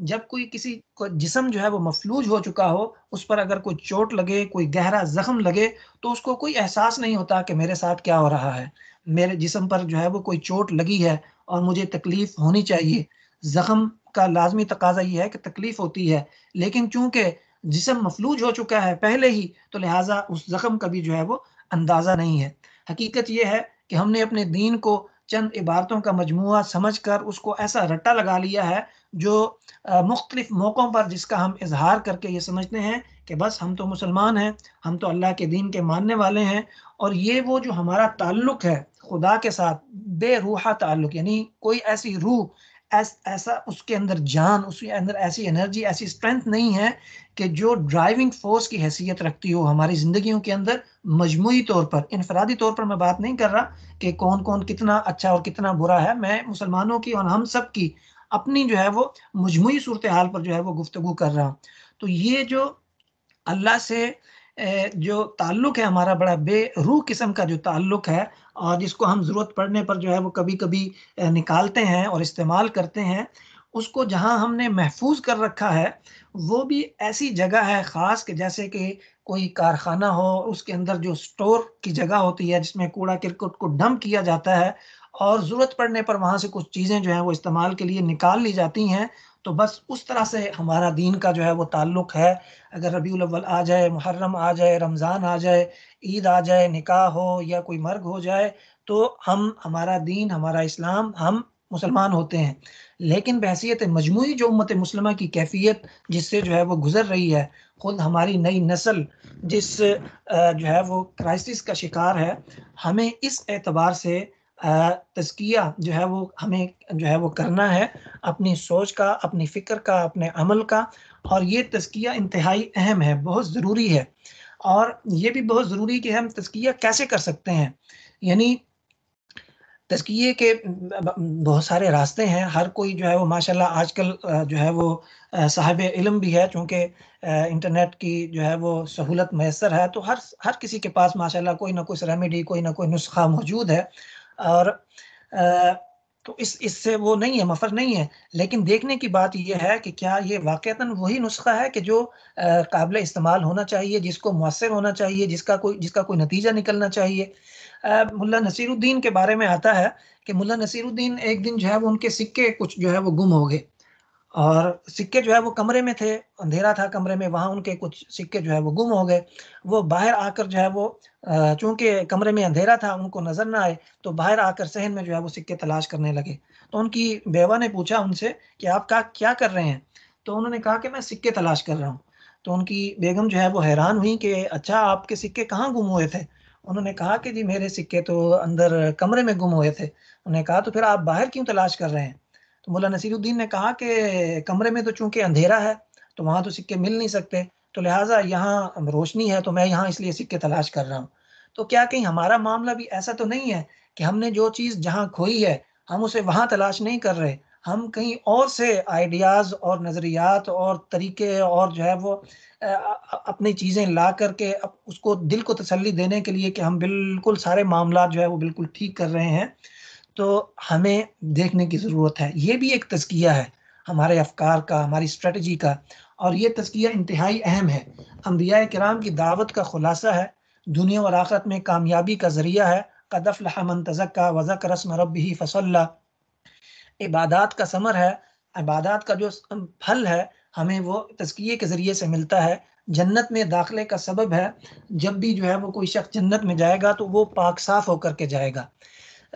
जब कोई किसी को जिसम जो है वो मफलूज हो चुका हो उस पर अगर कोई चोट लगे कोई गहरा जख्म लगे तो उसको कोई एहसास नहीं होता कि मेरे साथ क्या हो रहा है मेरे जिसम पर जो है वो कोई चोट लगी है और मुझे तकलीफ होनी चाहिए जख्म का लाजमी तकाजा ये है कि तकलीफ होती है लेकिन चूंकि जिसम मफलूज हो चुका है पहले ही तो लिहाजा उस जख्म का भी जो है वो अंदाज़ा नहीं है हकीकत यह है कि हमने अपने दीन को चंद इबारतों का मजमु समझ कर उसको ऐसा रट्टा लगा लिया है जो मुख्तलिफ मौक़ों पर जिसका हम इजहार करके ये समझते हैं कि बस हम तो मुसलमान हैं हम तो अल्लाह के दीन के मानने वाले हैं और ये वो जो हमारा ताल्लुक़ है खुदा के साथ बेरूहा ताल्लुक़ यानी कोई ऐसी रूह ऐस, ऐसा उसके अंदर जान उसके अंदर ऐसी एनर्जी ऐसी स्ट्रेंथ नहीं है कि जो ड्राइविंग फोर्स की हैसियत रखती हो हमारी ज़िंदगियों के अंदर मजमू तौर पर इनफरादी तौर पर मैं बात नहीं कर रहा कि कौन कौन कितना अच्छा और कितना बुरा है मैं मुसलमानों की और हम सब की अपनी जो है वो मजमू सूरत हाल पर जो है वो गुफ्तु कर रहा हूँ तो ये जो अल्लाह से जो ताल्लुक है हमारा बड़ा बेरूह किस्म का जो ताल्लुक है और जिसको हम ज़रूरत पड़ने पर जो है वो कभी कभी निकालते हैं और इस्तेमाल करते हैं उसको जहाँ हमने महफूज कर रखा है वो भी ऐसी जगह है ख़ास कि जैसे कि कोई कारखाना हो उसके अंदर जो स्टोर की जगह होती है जिसमें कूड़ा करकट को डंप किया जाता है और ज़रूरत पड़ने पर वहाँ से कुछ चीज़ें जो हैं वो इस्तेमाल के लिए निकाल ली जाती हैं तो बस उस तरह से हमारा दीन का जो है वो ताल्लुक़ है अगर रबी अव्वल आ जाए मुहर्रम आ जाए रमज़ान आ जाए ईद आ जाए निकाह हो या कोई मर्ग हो जाए तो हम हमारा दीन हमारा इस्लाम हम मुसलमान होते हैं लेकिन बहसीत मजमू जो उम्मत मुसलमा की कैफियत जिससे जो है वो गुजर रही है खुद हमारी नई नस्ल जिस जो है वो क्राइसिस का शिकार है हमें इस एतबार से तस्किया जो है वो हमें जो है वो करना है अपनी सोच का अपनी फ़िक्र का अपने अमल का और ये तस्किया इंतहाई अहम है बहुत ज़रूरी है और ये भी बहुत ज़रूरी कि हम तस्किया कैसे कर सकते हैं यानी तस्किए के बहुत सारे रास्ते हैं हर कोई जो है वो माशाल्लाह आजकल जो है वो साहब इलम भी है चूँकि इंटरनेट की जो है वो सहूलत मैसर है तो हर हर किसी के पास माशाल्लाह कोई ना कोई रेमेडी कोई ना कोई नुस्खा मौजूद है और आ, तो इस इससे वो नहीं है मफर नहीं है लेकिन देखने की बात यह है कि क्या ये वाक़ता वही नुस्खा है कि जो काबिल इस्तेमाल होना चाहिए जिसको मौसर होना चाहिए जिसका कोई जिसका कोई नतीजा निकलना चाहिए मुला मुल्ला नसीरुद्दीन के बारे में आता है कि मुल्ला नसीरुद्दीन एक दिन जो है वो उनके सिक्के कुछ जो है वो गुम हो गए और सिक्के जो है वो कमरे में थे अंधेरा था कमरे में वहाँ उनके कुछ सिक्के जो है वो गुम हो गए वो बाहर आकर जो है वो चूंकि कमरे में अंधेरा था उनको नज़र ना आए तो बाहर आकर सहन में जो है वो सिक्के तलाश करने लगे तो उनकी बेवा ने पूछा उनसे कि आप का क्या कर रहे हैं तो उन्होंने कहा कि मैं सिक्के तलाश कर रहा हूँ तो उनकी बेगम जो है वो हैरान हुई कि अच्छा आपके सिक्के कहाँ गुम हुए थे उन्होंने कहा कि जी मेरे सिक्के तो अंदर कमरे में गुम हुए थे उन्होंने कहा तो फिर आप बाहर क्यों तलाश कर रहे हैं तो मुला नसीरुद्दीन ने कहा कि कमरे में तो चूंकि अंधेरा है तो वहाँ तो सिक्के मिल नहीं सकते तो लिहाजा यहाँ रोशनी है तो मैं यहाँ इसलिए सिक्के तलाश कर रहा हूँ तो क्या कहीं हमारा मामला भी ऐसा तो नहीं है कि हमने जो चीज़ जहाँ खोई है हम उसे वहाँ तलाश नहीं कर रहे हम कहीं और से आइडियाज़ और नज़रियात और तरीके और जो है वो अपनी चीज़ें ला करके उसको दिल को तसल्ली देने के लिए कि हम बिल्कुल सारे मामला जो है वो बिल्कुल ठीक कर रहे हैं तो हमें देखने की ज़रूरत है ये भी एक तस्किया है हमारे अफकार का हमारी स्ट्रेटजी का और ये तस्किया इंतहाई अहम है अम्बिया कराम की दावत का खुलासा है दुनिया और आखरत में कामयाबी का ज़रिया है कदफ़ लहमन का वज़क रस्म रब ही फसल्ला इबादत का समर है इबादत का जो फल है हमें वो तस्किए के ज़रिए से मिलता है जन्नत में दाखिले का सबब है जब भी जो है वो कोई शख्स जन्नत में जाएगा तो वो पाक साफ होकर के जाएगा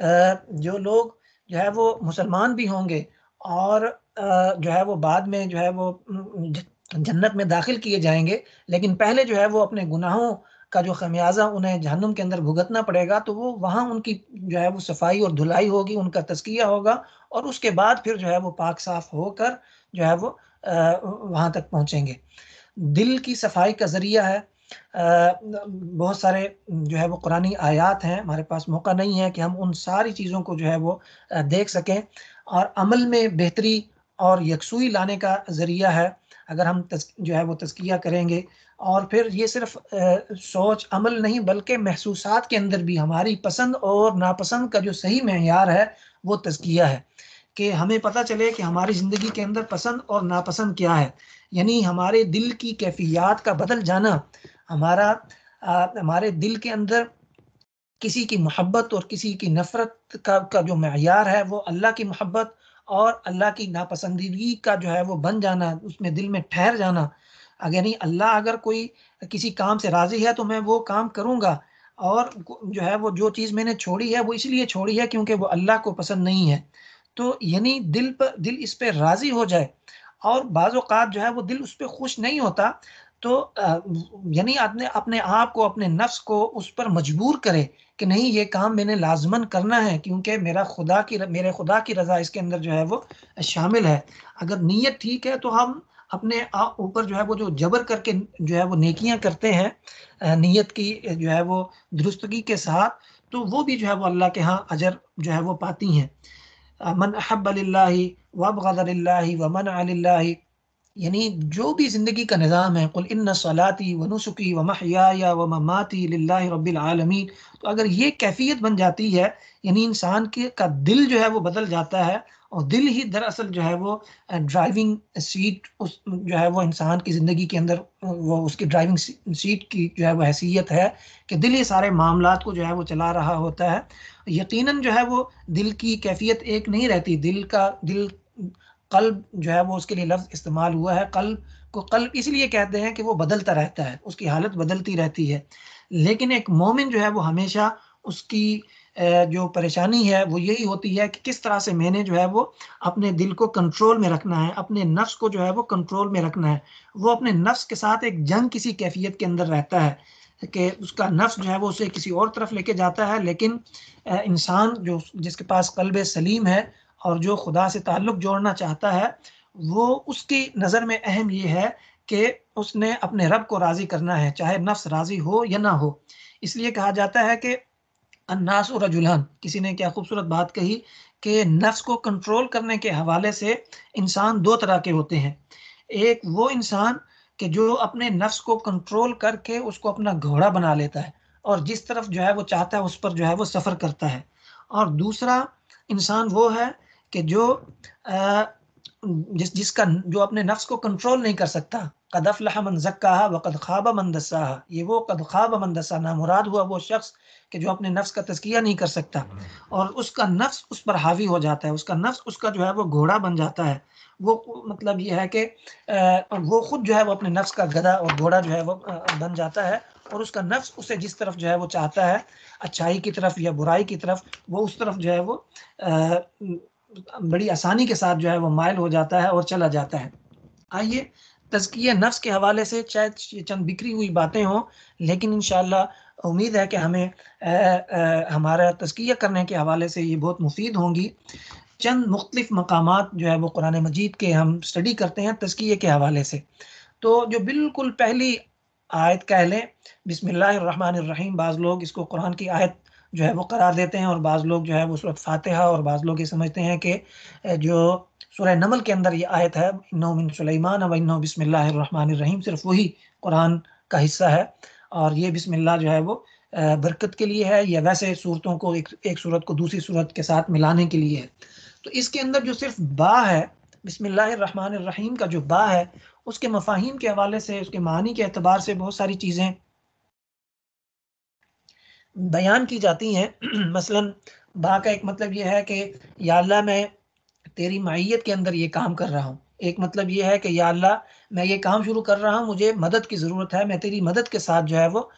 जो लोग जो है वो मुसलमान भी होंगे और जो है वो बाद में जो है वो जन्नत में दाखिल किए जाएंगे लेकिन पहले जो है वो अपने गुनाहों का जो खमियाजा उन्हें जहनुम के अंदर भुगतना पड़ेगा तो वो वहाँ उनकी जो है वो सफाई और धुलाई होगी उनका तस्किया होगा और उसके बाद फिर जो है वो पाक साफ होकर जो है वो वहाँ तक पहुँचेंगे दिल की सफाई का ज़रिया है बहुत सारे जो है वो कुरानी आयात हैं हमारे पास मौका नहीं है कि हम उन सारी चीज़ों को जो है वो देख सकें और अमल में बेहतरी और यकसुई लाने का ज़रिया है अगर हम जो है वो तस्किया करेंगे और फिर ये सिर्फ आ, सोच अमल नहीं बल्कि महसूस के अंदर भी हमारी पसंद और नापसंद का जो सही मैार है वो तस्किया है कि हमें पता चले कि हमारी ज़िंदगी के अंदर पसंद और नापसंद क्या है यानी हमारे दिल की कैफियत का बदल जाना हमारा आ, हमारे दिल के अंदर किसी की मोहब्बत और किसी की नफ़रत का का जो मैार है वो अल्लाह की मोहब्बत और अल्लाह की नापसंदगी का जो है वो बन जाना उसमें दिल में ठहर जाना अगर यानी अल्लाह अगर कोई किसी काम से राज़ी है तो मैं वो काम करूँगा और जो है वो जो चीज़ मैंने छोड़ी है वो इसलिए छोड़ी है क्योंकि वो अल्लाह को पसंद नहीं है तो यानी दिल पर दिल इस पर राज़ी हो जाए और बाज़ात जो है वो दिल उस पर खुश नहीं होता तो यानी आपने अपने आप को अपने नफ्स को उस पर मजबूर करे कि नहीं ये काम मैंने लाजमन करना है क्योंकि मेरा खुदा की मेरे खुदा की रज़ा इसके अंदर जो है वो शामिल है अगर नीयत ठीक है तो हम अपने ऊपर जो है वो जो जबर करके जो है वो नेकियां करते हैं नीयत की जो है वो दुरुस्तगी के साथ तो वो भी जो है वो अल्लाह के यहाँ अजर जो है वो पाती हैं मन अहब वब गदर वमन अल्लाह यानी जो भी ज़िंदगी का निज़ाम है कुल इन सलाती व नुसुकी व महया व ममाती ला रबालमीन तो अगर ये कैफियत बन जाती है यानी इंसान के का दिल जो है वो बदल जाता है और दिल ही दरअसल जो है वो ड्राइविंग सीट उस जो है वो इंसान की ज़िंदगी के अंदर वो उसकी ड्राइविंग सीट की जो है वो हैसियत है कि दिल ही सारे मामला को जो है वो चला रहा होता है यकीनन जो है वो दिल की कैफियत एक नहीं रहती दिल का दिल कल्ब जो है वो उसके लिए लफ्ज़ इस्तेमाल हुआ है कल्ब को कल्ब इसलिए कहते हैं कि वो बदलता रहता है उसकी हालत बदलती रहती है लेकिन एक मोमिन जो है वो हमेशा उसकी जो परेशानी है वो यही होती है कि किस तरह से मैंने जो है वो अपने दिल को कंट्रोल में रखना है अपने नफ्स को जो है वो कंट्रोल में रखना है वो अपने नफ्स के साथ एक जंग किसी कैफियत के अंदर रहता है कि उसका नफ्स जो है वो उसे किसी और तरफ लेके जाता है लेकिन इंसान जो जिसके पास कल्ब सलीम है और जो खुदा से ताल्लुक़ जोड़ना चाहता है वो उसकी नज़र में अहम ये है कि उसने अपने रब को राज़ी करना है चाहे नफ्स राज़ी हो या ना हो इसलिए कहा जाता है कि अन्नास और रजुल्हन किसी ने क्या खूबसूरत बात कही कि नफ्स को कंट्रोल करने के हवाले से इंसान दो तरह के होते हैं एक वो इंसान कि जो अपने नफ्स को कंट्रोल करके उसको अपना घोड़ा बना लेता है और जिस तरफ जो है वो चाहता है उस पर जो है वो सफ़र करता है और दूसरा इंसान वो है कि जो जिस जिसका जो अपने नफ्स को कंट्रोल नहीं कर सकता कद अफलाह मन जक्का व कद ख्वाब ये वो कद ख्वाब मंदसा दसा नामुराद हुआ वो शख्स कि जो अपने नफ्स का तस्किया नहीं कर सकता हम्म। और उसका नफ्स उस पर हावी हो जाता है उसका नफ्स उसका जो है वो घोड़ा बन जाता है वो मतलब ये है कि वो खुद जो है वो अपने नफ्स का गदा और घोड़ा जो है वो बन जाता है और उसका नफ्स उसे जिस तरफ जो है वो चाहता है अच्छाई की तरफ या बुराई की तरफ वो उस तरफ जो है वो बड़ी आसानी के साथ जो है वो मायल हो जाता है और चला जाता है आइए तजकिय नफ्स के हवाले से शायद चंद बिखरी हुई बातें हों लेकिन इन उम्मीद है कि हमें आ, आ, हमारा तजकिया करने के हवाले से ये बहुत मुफीद होंगी चंद मुख्तफ मकाम जो है वो कुरान मजीद के हम स्टडी करते हैं तजकिए के हवाले से तो जो बिल्कुल पहली आयत कह लें बिसमीम बाज़ लोग इसको कुरान की आयत जो है वो करार देते हैं और बाज़ लोग जो है वो सूरत फातहा और बाज़ लोग ये समझते हैं कि जो सूर्य नमल के अंदर ये आयत है नोमिन सलेमान वनो बसमिल्लाम सिर्फ वही कुरान का हिस्सा है और ये बिसमिल्ला जो है वो बरकत के लिए है या वैसे सूरतों को एक एक सूरत को दूसरी सूरत के साथ मिलाने के लिए है तो इसके अंदर जो सिर्फ बा है बसमिल्लाम का जो बा है उसके मफाहिम के हवाले से उसके मानी के अतबार से बहुत सारी चीज़ें बयान की जाती हैं <clears throat> मसलन बा का एक मतलब यह है कि या मैं तेरी माइत के अंदर ये काम कर रहा हूँ एक मतलब ये है कि या मैं ये काम शुरू कर रहा हूँ मुझे मदद की ज़रूरत है मैं तेरी मदद के साथ जो है वो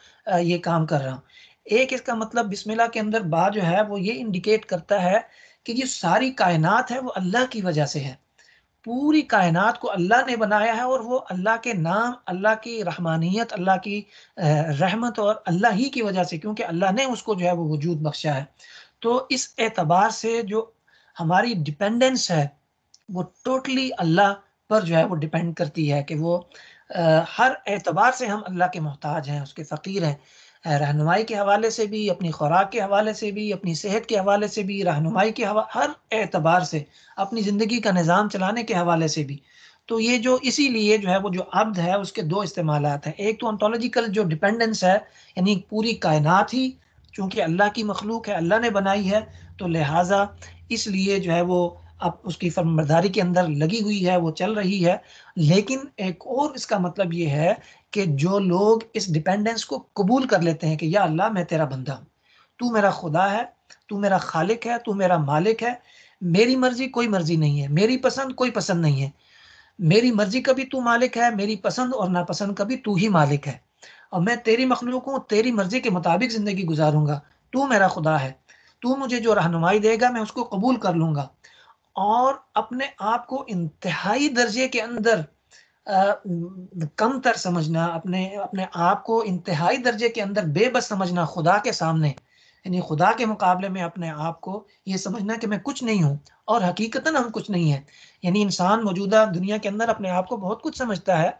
ये काम कर रहा हूँ एक इसका मतलब बिस्मिल्लाह के अंदर बा जो है वो ये इंडिकेट करता है कि ये सारी कायनात है वो अल्लाह की वजह से है पूरी कायनात को अल्लाह ने बनाया है और वो अल्लाह के नाम अल्लाह की रहमानियत अल्लाह की रहमत और अल्लाह ही की वजह से क्योंकि अल्लाह ने उसको जो है वो वजूद बख्शा है तो इस एतबार से जो हमारी डिपेंडेंस है वो टोटली अल्लाह पर जो है वो डिपेंड करती है कि वो आ, हर एतबार से हम अल्लाह के मोहताज हैं उसके फ़कीर हैं रहनुमाई के हवाले से भी अपनी खुराक के हवाले से भी अपनी सेहत के हवाले से भी रहनुमाई के हवा हर एतबार से अपनी ज़िंदगी का निज़ाम चलाने के हवाले से भी तो ये जो इसी लिए जो है वो जो अब्द है उसके दो इस्तेमाल हैं एक तो ऑन्टोलॉजिकल जो डिपेंडेंस है यानी पूरी कायनात ही चूँकि अल्लाह की मखलूक है अल्लाह ने बनाई है तो लिहाजा इसलिए जो है वो अब उसकी फर्मबरदारी के अंदर लगी हुई है वो चल रही है लेकिन एक और इसका मतलब ये है कि जो लोग इस डिपेंडेंस को कबूल कर लेते हैं कि या अल्लाह मैं तेरा बंदा हूँ तू मेरा खुदा है तू मेरा खालिक है तू मेरा मालिक है मेरी मर्जी कोई मर्जी नहीं है मेरी पसंद कोई पसंद नहीं है मेरी मर्जी का भी तू मालिक है मेरी पसंद और नापसंद का भी तू ही मालिक है और मैं तेरी मखलूक हूँ तेरी मर्जी के मुताबिक ज़िंदगी गुजारूंगा तू मेरा खुदा है तू मुझे जो रहनुमाई देगा मैं उसको कबूल कर लूँगा और अपने आप को इंतहाई दर्जे के अंदर कमतर समझना अपने अपने आप को इंतहाई दर्जे के अंदर बेबस समझना खुदा के सामने यानी खुदा के मुकाबले में अपने आप को ये समझना कि मैं कुछ नहीं हूँ और हकीकता हम कुछ नहीं है यानी इंसान मौजूदा दुनिया के अंदर अपने आप को बहुत कुछ समझता है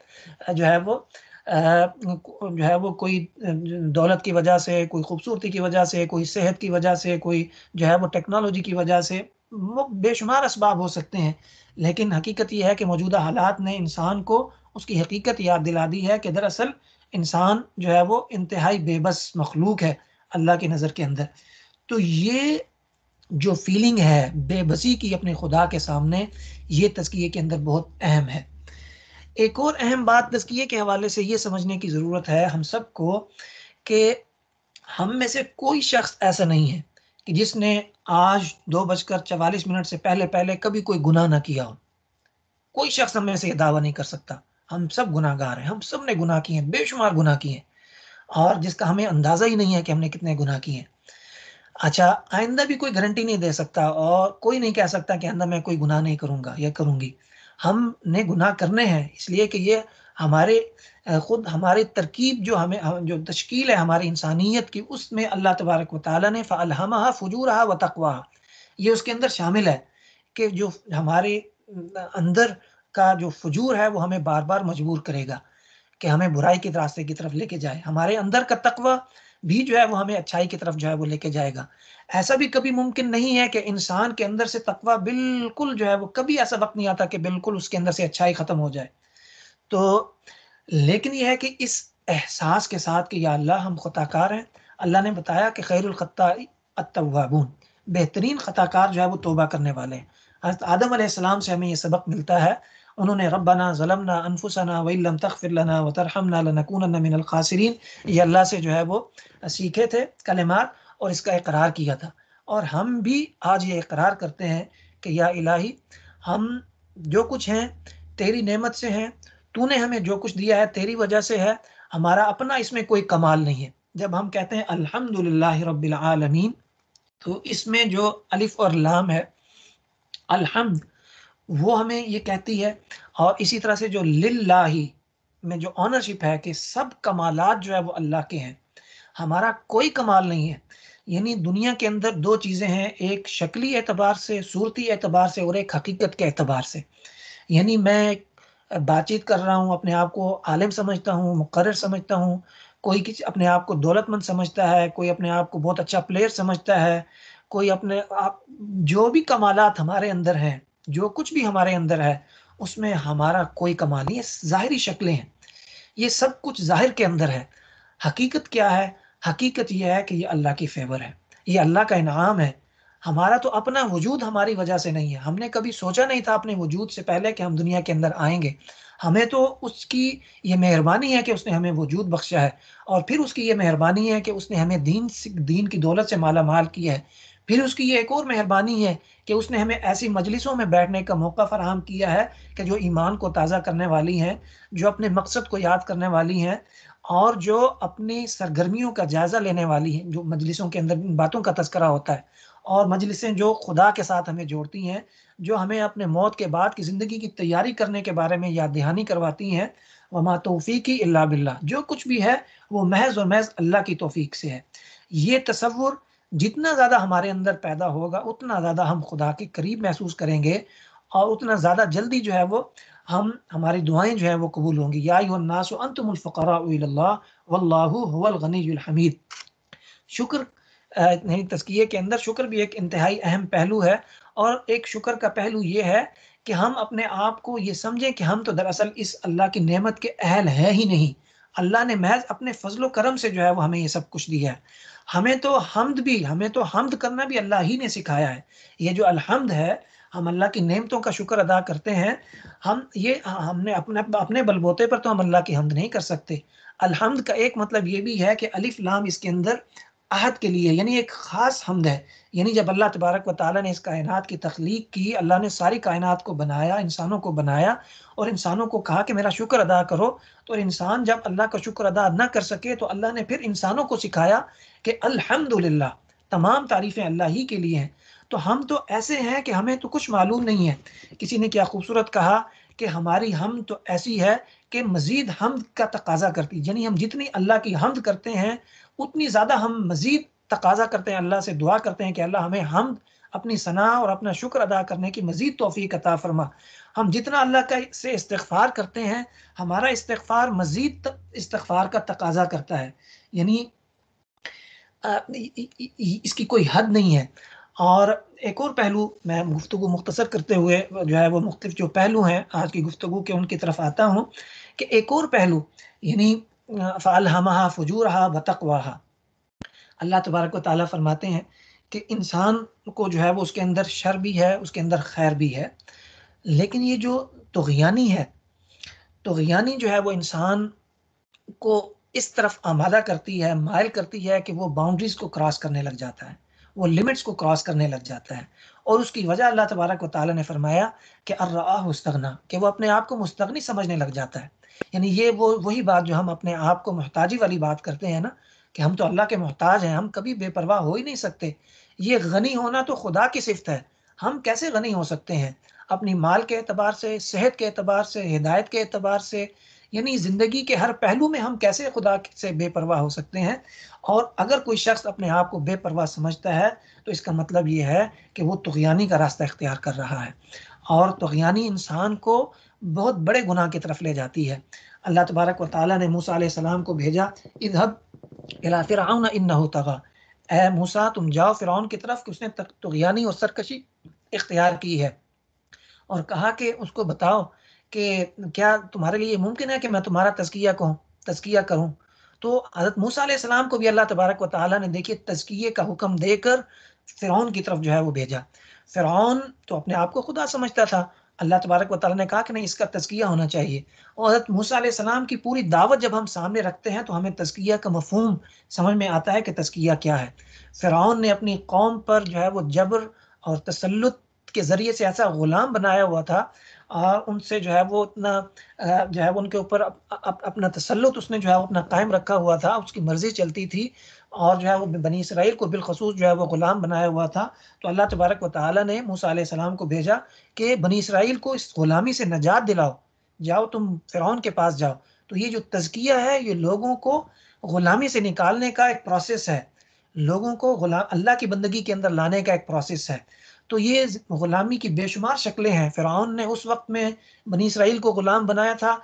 जो है वो जो है वो कोई दौलत की वजह से कोई खूबसूरती की वजह से कोई सेहत की वजह से कोई जो है वो टेक्नोलॉजी की वजह से बेशुमार इसबाब हो सकते हैं लेकिन हकीकत यह है कि मौजूदा हालात ने इंसान को उसकी हकीकत याद दिला दी है कि दरअसल इंसान जो है वो इंतहाई बेबस मखलूक है अल्लाह की नज़र के अंदर तो ये जो फीलिंग है बेबसी की अपने खुदा के सामने ये तस्किए के अंदर बहुत अहम है एक और अहम बात तस्किए के हवाले से ये समझने की ज़रूरत है हम सबको कि हम में से कोई शख्स ऐसा नहीं है कि जिसने आज दो बजकर चवालीस मिनट से पहले पहले कभी कोई गुनाह ना किया हो कोई शख्स हमें से यह दावा नहीं कर सकता हम सब गुनाहगार हैं हम सब ने गुनाह किए हैं बेशुमार गुनाह किए हैं और जिसका हमें अंदाज़ा ही नहीं है कि हमने कितने गुनाह किए हैं अच्छा आइंदा भी कोई गारंटी नहीं दे सकता और कोई नहीं कह सकता कि आइंदा मैं कोई गुनाह नहीं करूँगा या करूँगी हमने गुनाह करने हैं इसलिए कि ये हमारे ख़ुद हमारी तरकीब जो हमें जो तश्कील है हमारी इंसानियत की उसमें अल्लाह तबारक व ताली ने फ़लहमा फजूरहा व तकवा ये उसके अंदर शामिल है कि जो हमारे अंदर का जो फजूर है वो हमें बार बार मजबूर करेगा कि हमें बुराई के रास्ते की तरफ लेके जाए हमारे अंदर का तकवा भी जो है वो हमें अच्छाई की तरफ जो है वो लेके जाएगा ऐसा भी कभी मुमकिन नहीं है कि इंसान के अंदर से तकवा बिल्कुल जो है वो कभी ऐसा वक्त नहीं आता कि बिल्कुल उसके अंदर से अच्छाई ख़त्म हो जाए तो लेकिन यह है कि इस एहसास के साथ कि या अल्लाह हम ख़ताकार हैं अल्लाह ने बताया कि खैरखता अतवाबून बेहतरीन ख़ताकार जो है वो तोबा करने वाले हैं हज़रत आदम से हमें यह सबक मिलता है उन्होंने रबना ज़लमना अनफुसना वम तखफिरना व तरहमना ये अल्लाह से जो है वो सीखे थे कलेमार और इसका इकरार किया था और हम भी आज ये इकरार करते हैं कि या इलाही हम जो कुछ हैं तेरी नेमत से हैं तूने हमें जो कुछ दिया है तेरी वजह से है हमारा अपना इसमें कोई कमाल नहीं है जब हम कहते हैं अल्हम्दुलिल्लाह रब्बिल आलमीन तो इसमें जो अलिफ और लाम है अल्हम्द वो हमें ये कहती है और इसी तरह से जो लिल्लाही में जो ऑनरशिप है कि सब कमालात जो है वो अल्लाह के हैं हमारा कोई कमाल नहीं है यानी दुनिया के अंदर दो चीज़ें हैं एक शक्ली एतबार से सूरती एतबार से और एक हकीकत के एतबार से यानी मैं बातचीत कर रहा हूँ अपने आप को आलिम समझता हूँ मुकर समझता हूँ कोई किसी अपने आप को दौलतमंद समझता है कोई अपने आप को बहुत अच्छा प्लेयर समझता है कोई अपने आप जो भी कमालत हमारे अंदर हैं जो कुछ भी हमारे अंदर है उसमें हमारा कोई कमाल नहीं है ज़ाहरी शक्लें हैं ये सब कुछ ज़ाहिर के अंदर है हकीकत क्या है हकीकत यह है कि ये अल्लाह की फेवर है ये अल्लाह का इनाम है हमारा तो अपना वजूद हमारी वजह से नहीं है हमने कभी सोचा नहीं था अपने वजूद से पहले कि हम दुनिया के अंदर आएंगे हमें तो उसकी ये मेहरबानी है कि उसने हमें वजूद बख्शा है और फिर उसकी ये मेहरबानी है कि उसने हमें दीन दीन की दौलत से माला माल किया है फिर उसकी ये एक और मेहरबानी है कि उसने हमें ऐसी मजलिसों में बैठने का मौका फराहम किया है कि जो ईमान को ताज़ा करने वाली हैं जो अपने मकसद को याद करने वाली हैं और जो अपनी सरगर्मियों का जायज़ा लेने वाली हैं जो मजलिसों के अंदर बातों का तस्करा होता है और मजलिसें जो खुदा के साथ हमें जोड़ती हैं जो हमें अपने मौत के बाद की ज़िंदगी की तैयारी करने के बारे में याद दहानी करवाती हैं वमा तोफ़ी अल्ला बिल्ला जो कुछ भी है वो महज और महज अल्लाह की तोफ़ी से है ये तस्वुर जितना ज़्यादा हमारे अंदर पैदा होगा उतना ज़्यादा हम खुदा के करीब महसूस करेंगे और उतना ज़्यादा जल्दी जो है वो हम हमारी दुआएं जो है वो कबूल होंगी यानासफ़रा हमीद शुक्र यानी तस्किए के अंदर शुक्र भी एक इंतहाई अहम पहलू है और एक शुक्र का पहलू ये है कि हम अपने आप को ये समझें कि हम तो दरअसल इस अल्लाह की नेमत के अहल हैं ही नहीं अल्लाह ने महज अपने फजलो करम से जो है वो हमें ये सब कुछ दिया है हमें तो हमद भी हमें तो हमद करना भी अल्लाह ही ने सिखाया है ये जो अलहमद है हम अल्लाह की नेमतों का शुक्र अदा करते हैं हम ये हमने अपने अपने बलबोते पर तो हम अल्लाह की हमद नहीं कर सकते अलहमद का एक मतलब ये भी है कि अलिफ लाम इसके अंदर अहद के लिए यानी एक ख़ास हमद है यानी जब अल्लाह तबारक व ताली ने इस कायनात की तख्लीक की अल्लाह ने सारी कायनात को बनाया इंसानों को बनाया और इंसानों को कहा कि मेरा शुक्र अदा करो तो इंसान जब अल्लाह का शुक्र अदा न कर सके तो अल्लाह ने फिर इंसानों को सिखाया कि अल्हम्दुलिल्लाह तमाम तारीफ़ें अल्लाह ही के लिए हैं तो हम तो ऐसे हैं कि हमें तो कुछ मालूम नहीं है किसी ने क्या खूबसूरत कहा कि हमारी हम तो ऐसी है कि मज़ीद हमद का तकाजा करती यानी हम जितनी अल्लाह की हमद करते हैं उतनी ज़्यादा हम मज़ीद तकाजा करते हैं अल्लाह से दुआ करते हैं कि अल्लाह हमें हम अपनी सना और अपना शुक्र अदा करने की मज़ीद तोफ़ी अता फरमा हम जितना अल्लाह का से इस्तफ़ार करते हैं हमारा इस्तफ़ार मज़ीद इस्तफ़ार का तकाजा करता है यानी इसकी कोई हद नहीं है और एक और पहलू मैं गुफ्तु मुख्तसर करते हुए जो है वो मुख्तफ जो पहलू हैं आज की गुफ्तु के उनकी तरफ आता हूँ कि एक और पहलू यानी फ़ालहमा फजूरहा हा अल्लाह तबारक ताली फरमाते हैं कि इंसान को जो है वो उसके अंदर शर भी है उसके अंदर खैर भी है लेकिन ये जो तोगयानी है तोगयानी जो है वो इंसान को इस तरफ आमादा करती है मायल करती है कि वो बाउंड्रीज़ को क्रॉस करने लग जाता है वो लिमिट्स को क्रॉस करने लग जाता है और उसकी वजह अल्लाह तबारक वाली ने फरमाया कि अर्रस्तगना कि वो अपने आप को मुस्तगनी समझने लग जाता है यानी ये वो वही बात जो हम अपने आप को मोहताजी वाली बात करते हैं ना कि हम तो अल्लाह के मोहताज हैं हम कभी बेपरवाह हो ही नहीं सकते ये गनी होना तो खुदा की सिफत है हम कैसे गनी हो सकते हैं अपनी माल के अतबार से सेहत के अतबार से हिदायत के अतबार से यानी ज़िंदगी के हर पहलू में हम कैसे खुदा से बेपरवाह हो सकते हैं और अगर कोई शख्स अपने आप को बेपरवाह समझता है तो इसका मतलब ये है कि वो तुगयानी का रास्ता इख्तियार कर रहा है और तुगयानी इंसान को बहुत बड़े गुनाह की तरफ ले जाती है अल्लाह तबारक व ताली ने मूसा सलाम को भेजा इधब अला फ़िरौन इन तगा ए मूसा तुम जाओ फिर की तरफ कि उसने तुगयानी और सरकशी इख्तियार की है और कहा कि उसको बताओ कि क्या तुम्हारे लिए मुमकिन है कि मैं तुम्हारा तस्किया कहूँ तस्किया करूँ तो हज़रत मूसा सलाम को भी अल्लाह तबारक व ताली ने देखिए तस्किए का हुक्म देकर फ़िरौन की तरफ जो है वो भेजा फ़िरौन तो अपने आप को खुदा समझता था अल्लाह तबारक व ताली ने कहा कि नहीं इसका तस्किया होना चाहिए और हज़रत मूसा सलाम की पूरी दावत जब हम सामने रखते हैं तो हमें तस्किया का मफहम समझ में आता है कि तस्किया क्या है फ़िरौन ने अपनी कौम पर जो है वो जबर और तसलुत के ज़रिए से ऐसा ग़ुलाम बनाया हुआ था और उनसे जो है वो इतना जो है उनके ऊपर अप, अप, अपना तसलुत उसने जो है अपना कायम रखा हुआ था उसकी मर्ज़ी चलती थी और जो है वो बनी इसराइल को बिलखसूस जो है वो ग़ुलाम बनाया हुआ था तो अल्लाह तबारक व ताली ने मूसा को भेजा कि बनी इसराइल को इस ग़ुलामी से नजात दिलाओ जाओ तुम फ़िरौन के पास जाओ तो ये जो तजकिया है ये लोगों को ग़ुलामी से निकालने का एक प्रोसेस है लोगों को गुलाम अल्लाह की बंदगी के अंदर लाने का एक प्रोसेस है तो ये ग़ुलामी की बेशुमार शक्लें हैं फ़िरौन ने उस वक्त में बनी इसराइल को ग़ुलाम बनाया था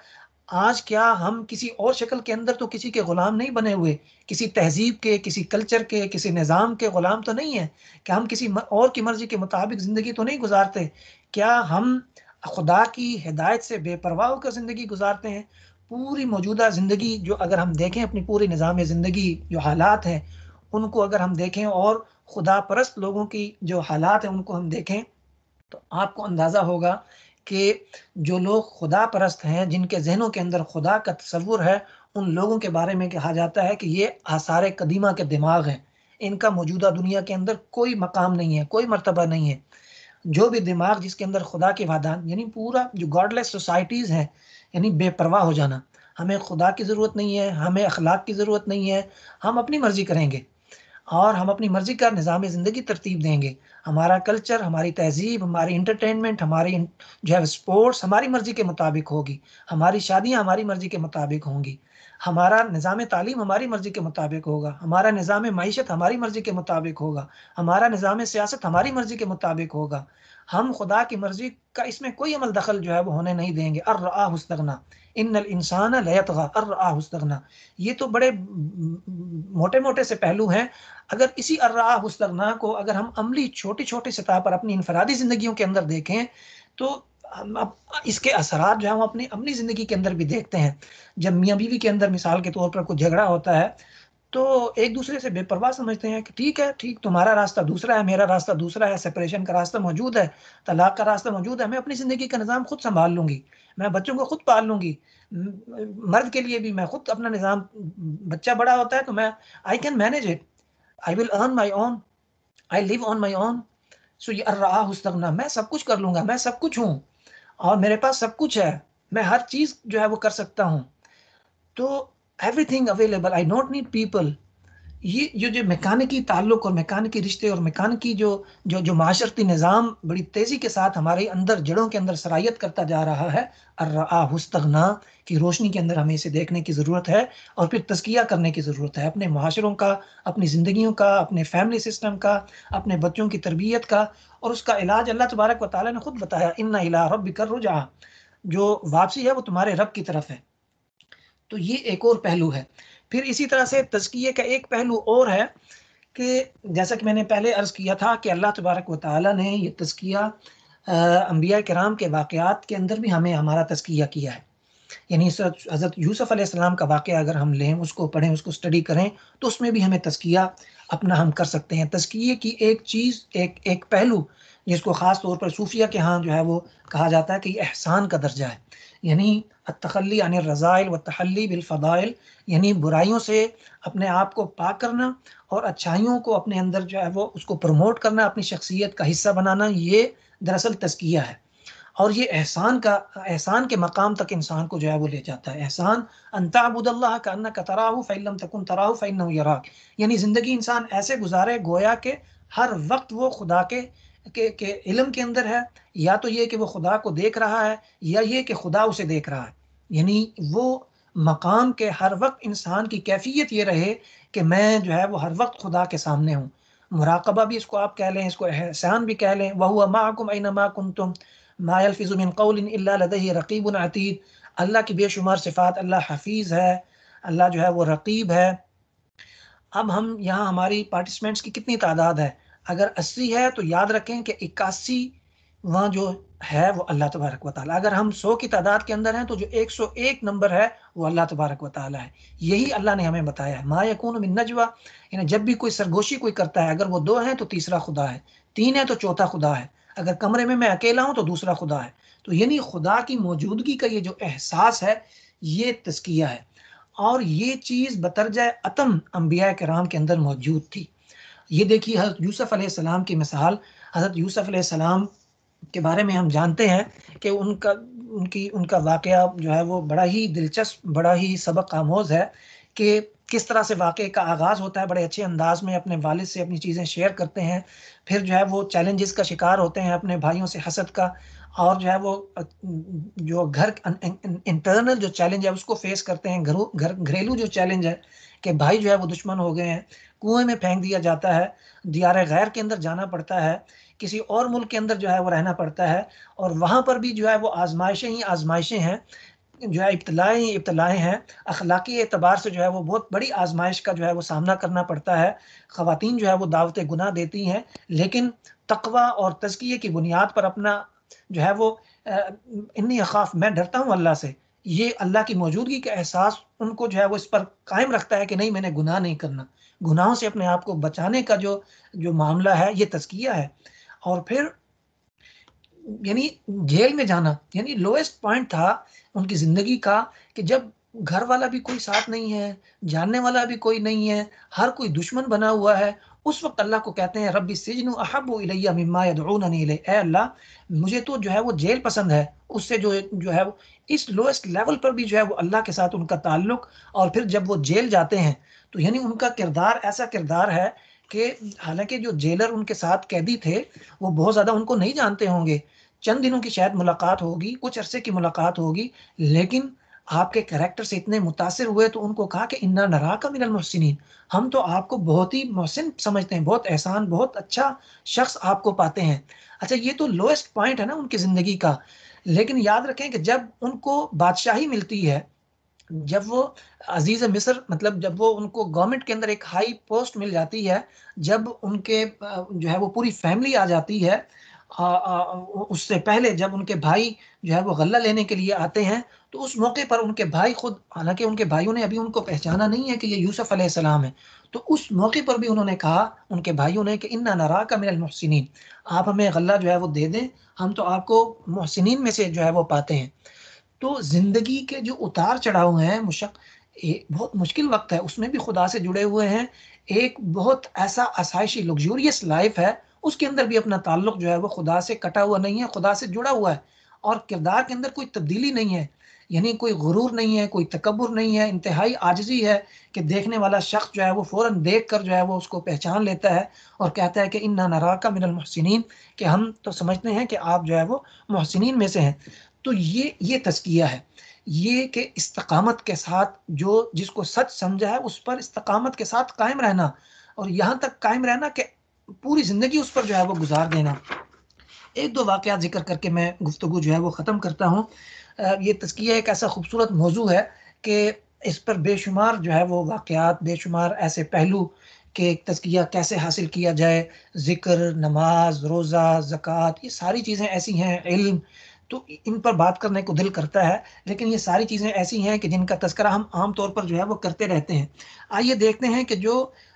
आज क्या हम किसी और शक्ल के अंदर तो किसी के ग़ुलाम नहीं बने हुए किसी तहजीब के किसी कल्चर के किसी निज़ाम के ग़ुलाम तो नहीं है क्या हम किसी और की मर्ज़ी के मुताबिक ज़िंदगी तो नहीं गुजारते क्या हम खुदा की हिदायत से बेपरवाह होकर ज़िंदगी गुजारते हैं पूरी मौजूदा ज़िंदगी जो अगर हम देखें अपनी पूरी निज़ाम ज़िंदगी जो हालात हैं उनको अगर हम देखें और खुदा परस्त लोगों की जो हालात हैं उनको हम देखें तो आपको अंदाज़ा होगा कि जो लोग खुदा परस्त हैं जिनके जहनों के अंदर खुदा का तस्वुर है उन लोगों के बारे में कहा जाता है कि ये आसार कदीमा के दिमाग हैं इनका मौजूदा दुनिया के अंदर कोई मकाम नहीं है कोई मरतबा नहीं है जो भी दिमाग जिसके अंदर खुदा के वादान यानी पूरा जो गॉडलेस सोसाइटीज़ हैं यानी बेपरवाह हो जाना हमें खुदा की ज़रूरत नहीं है हमें अखलाक की ज़रूरत नहीं है हम अपनी मर्ज़ी करेंगे और हम अपनी मर्जी का निज़ाम ज़िंदगी तरतीब देंगे हमारा कल्चर हमारी तहजीब हमारी इंटरटेनमेंट हमारी जो है स्पोर्ट्स हमारी मर्ज़ी के मुताबिक होगी हमारी शादियाँ हमारी मर्ज़ी के मुताबिक होंगी हमारा निज़ाम तालीम हमारी मर्ज़ी के मुताबिक होगा हमारा निज़ाम मीशत हमारी मर्ज़ी के मुताबिक होगा हमारा निज़ाम सियासत हमारी मर्ज़ी के मुताबिक होगा हम खुदा की मर्ज़ी का इसमें कोई अमल दखल जो है वो होने नहीं देंगे अर्रा हुस्तगना इन इंसान ये तो बड़े मोटे मोटे से पहलू हैं अगर इसी अर्रा हस्तगना को अगर हम अमली छोटी छोटी सतह पर अपनी इनफरादी ज़िंदगियों के अंदर देखें तो हम अब इसके असरात जो है हम अपनी अपनी ज़िंदगी के अंदर भी देखते हैं जब मियाँ बीवी के अंदर मिसाल के तौर पर कुछ झगड़ा होता है तो एक दूसरे से बेपरवाह समझते हैं कि ठीक है ठीक तुम्हारा रास्ता दूसरा है मेरा रास्ता दूसरा है सेपरेशन का रास्ता मौजूद है तलाक का रास्ता मौजूद है मैं अपनी ज़िंदगी का निज़ाम खुद संभाल लूँगी मैं बच्चों को खुद पाल लूंगी मर्द के लिए भी मैं खुद अपना निज़ाम बच्चा बड़ा होता है तो मैं I can manage it I will earn my own I live on my own so ये अर्रा हुस्तगना मैं सब कुछ कर लूंगा मैं सब कुछ हूँ और मेरे पास सब कुछ है मैं हर चीज़ जो है वो कर सकता हूँ तो everything available I don't need people ये जो जो मैकानिकी ताल्लुक और मैकानिकी रिश्ते और मैकानिकी जो जो जो माशरती निज़ाम बड़ी तेज़ी के साथ हमारे अंदर जड़ों के अंदर सराहियत करता जा रहा है अर्रास्तगना की रोशनी के अंदर हमें इसे देखने की ज़रूरत है और फिर तस्किया करने की ज़रूरत है अपने माशरों का अपनी ज़िंदगी का अपने फैमिली सिस्टम का अपने बच्चों की तरबियत का और उसका इलाज अल्लाह तबारक व ताली ने खुद बताया इन इला रब कर रुझा जो वापसी है वो तुम्हारे रब की तरफ है तो ये एक और पहलू है फिर इसी तरह से तस्किए का एक पहलू और है कि जैसा कि मैंने पहले अर्ज़ किया था कि अल्लाह तबारक व ताली ने यह तस्किया अम्बिया कराम के वाक़ात के अंदर भी हमें हमारा तस्किया किया है यानी हज़रत यूसुफ़ अलैहिस्सलाम का वाक़ अगर हम लें उसको पढ़ें उसको स्टडी करें तो उसमें भी हमें तस्किया अपना हम कर सकते हैं तस्किए की एक चीज़ एक एक पहलू जिसको ख़ास तौर पर सूफिया के यहाँ जो है वो कहा जाता है कि एहसान का दर्जा है यानी अतली यानी रज़ाइल व तहली बिलफ़ाइल यानी बुराइयों से अपने आप को पाक करना और अच्छाइयों को अपने अंदर जो है वो उसको प्रमोट करना अपनी शख्सियत का हिस्सा बनाना ये दरअसल तस्किया है और ये एहसान का एहसान के मकाम तक इंसान को जो है वो ले जाता है एहसान अंताबुदल्ला का अन्ना का तराहू फ़ैलम तकन तराहू फ़ैन यानी ज़िंदगी इंसान ऐसे गुजारे गोया के हर वक्त वो खुदा के के, के इलम के अंदर है या तो ये कि वो खुदा को देख रहा है या ये कि खुदा उसे देख रहा है यानी वो मकाम के हर वक्त इंसान की कैफियत ये रहे कि मैं जो है वो हर वक्त खुदा के सामने हूँ मुराकबा भी इसको आप कह लें इसको एहसान भी कह लें वह हुआ माकुम ऐन माकुम तुम मायलफिजुमिन कौलिन रकीब अल्लाह की बेशुमार सिफ़ात अल्लाह हफीज़ है अल्लाह जो है वो रकीब है अब हम यहाँ हमारी पार्टिसिपेंट्स की कितनी तादाद है अगर अस्सी है तो याद रखें कि इक्यासी वहाँ जो है वो अल्लाह तबारक वाली अगर हम सौ की तादाद के अंदर हैं तो जो एक सौ एक नंबर है वो अल्लाह तबारक वाली है यही अल्लाह ने हमें बताया है माँ यकून में नजवा यानी जब भी कोई सरगोशी कोई करता है अगर वो दो हैं तो तीसरा खुदा है तीन है तो चौथा खुदा है अगर कमरे में मैं अकेला हूँ तो दूसरा खुदा है तो यानी खुदा की मौजूदगी का ये जो एहसास है ये तस्किया है और ये चीज़ बतरजा अतम अम्बिया कराम के अंदर मौजूद थी ये देखिए हज़रत यूसुफ़ अलैहिस्सलाम की मिसाल हज़रत यूसुफ़ अलैहिस्सलाम के बारे में हम जानते हैं कि उनका उनकी उनका वाक़ जो है वो बड़ा ही दिलचस्प बड़ा ही सबक आमोज है कि किस तरह से वाक़े का आगाज़ होता है बड़े अच्छे अंदाज में अपने वालिद से अपनी चीज़ें शेयर करते हैं फिर जो है वो चैलेंजेस का शिकार होते हैं अपने भाइयों से हसद का और जो है वो जो घर इंटरनल जो चैलेंज है उसको फेस करते हैं घरों घर घरेलू जो चैलेंज है कि भाई जो है वो दुश्मन हो गए हैं कुएं में फेंक दिया जाता है दियार गैर के अंदर जाना पड़ता है किसी और मुल्क के अंदर जो है वो रहना पड़ता है और वहाँ पर भी जो है वो आजमाइशें ही आजमाइशें हैं जो है इब्तलाएँ ही इब्तलाएँ हैं अखलाकी एतबार से जो है वो बहुत बड़ी आजमाइश का जो है वो सामना करना पड़ता है ख़वान जो है वो दावत गुना देती हैं लेकिन तकवा और तजकिए की बुनियाद पर अपना जो है वो इन्नी अखाफ मैं डरता हूँ अल्लाह से ये अल्लाह की मौजूदगी का एहसास उनको जो है वो इस पर कायम रखता है कि नहीं मैंने गुनाह नहीं करना गुनाहों से अपने आप को बचाने का जो जो मामला है ये तस्किया है और फिर यानी जेल में जाना यानी लोएस्ट पॉइंट था उनकी ज़िंदगी का कि जब घर वाला भी कोई साथ नहीं है जानने वाला भी कोई नहीं है हर कोई दुश्मन बना हुआ है उस वक्त अल्लाह को कहते हैं रबी सिजन अहब इलैया अल्लाह मुझे तो जो है वो जेल पसंद है उससे जो जो है वो इस लोएस्ट लेवल पर भी जो है वो अल्लाह के साथ उनका ताल्लुक और फिर जब वो जेल जाते हैं तो यानी उनका किरदार ऐसा किरदार है कि हालांकि जो जेलर उनके साथ कैदी थे वो बहुत ज़्यादा उनको नहीं जानते होंगे चंद दिनों की शायद मुलाकात होगी कुछ अरसे की मुलाकात होगी लेकिन आपके करेक्टर से इतने मुतासर हुए तो उनको कहा कि इन्ना नरा का मिनल मोहसिन हम तो आपको बहुत ही मोहसिन समझते हैं बहुत एहसान बहुत अच्छा शख्स आपको पाते हैं अच्छा ये तो लोएस्ट पॉइंट है ना उनकी ज़िंदगी का लेकिन याद रखें कि जब उनको बादशाही मिलती है जब वो अजीज़ मिस्र मतलब जब वो उनको गवर्नमेंट के अंदर एक हाई पोस्ट मिल जाती है जब उनके जो है वो पूरी फैमिली आ जाती है आ, आ, उससे पहले जब उनके भाई जो है वो गल्ला लेने के लिए आते हैं तो उस मौके पर उनके भाई खुद हालांकि उनके भाइयों ने अभी उनको पहचाना नहीं है कि ये यूसुफ अलैहिस्सलाम है तो उस मौके पर भी उन्होंने कहा उनके भाइयों ने कि इन्ना नरा का मेरा मोहसिन आप हमें गला जो है वो दे दें हम तो आपको मोहसिन में से जो है वो पाते हैं तो ज़िंदगी के जो उतार चढ़ाव हैं मुशक बहुत मुश्किल वक्त है उसमें भी खुदा से जुड़े हुए हैं एक बहुत ऐसा आसाइशी लग्जूरियस लाइफ है उसके अंदर भी अपना ताल्लुक जो है वो खुदा से कटा हुआ नहीं है खुदा से जुड़ा हुआ है और किरदार के अंदर कोई तब्दीली नहीं है यानी कोई गुरूर नहीं है कोई तकबर नहीं है इंतहाई आजजी है कि देखने वाला शख्स जो है वो फ़ौर देख कर जो है वो उसको पहचान लेता है और कहता है कि इन्ना नरा का मिनल महसिन कि हम तो समझते हैं कि आप जो है वो महसिन में से हैं तो ये ये तस्किया है ये कि इस्तकामत के साथ जो जिसको सच समझा है उस पर इस्तकामत के साथ कायम रहना और यहाँ तक कायम रहना कि पूरी ज़िंदगी उस पर जो है वो गुजार देना एक दो वाक़ जिक्र करके मैं गुफ्तु जो है वो ख़त्म करता हूँ ये तस्किया एक ऐसा खूबसूरत मौजू है कि इस पर बेशुमार जो है वो वाक़ात बेशुमार ऐसे पहलू कि एक तस्किया कैसे हासिल किया जाए ज़िक्र नमाज रोज़ा ज़क़़त ये सारी चीज़ें ऐसी हैं इल्म तो इन पर बात करने को दिल करता है लेकिन ये सारी चीज़ें ऐसी हैं कि जिनका तस्करा हम आम तौर पर जो है वो करते रहते हैं आइए देखते हैं कि जो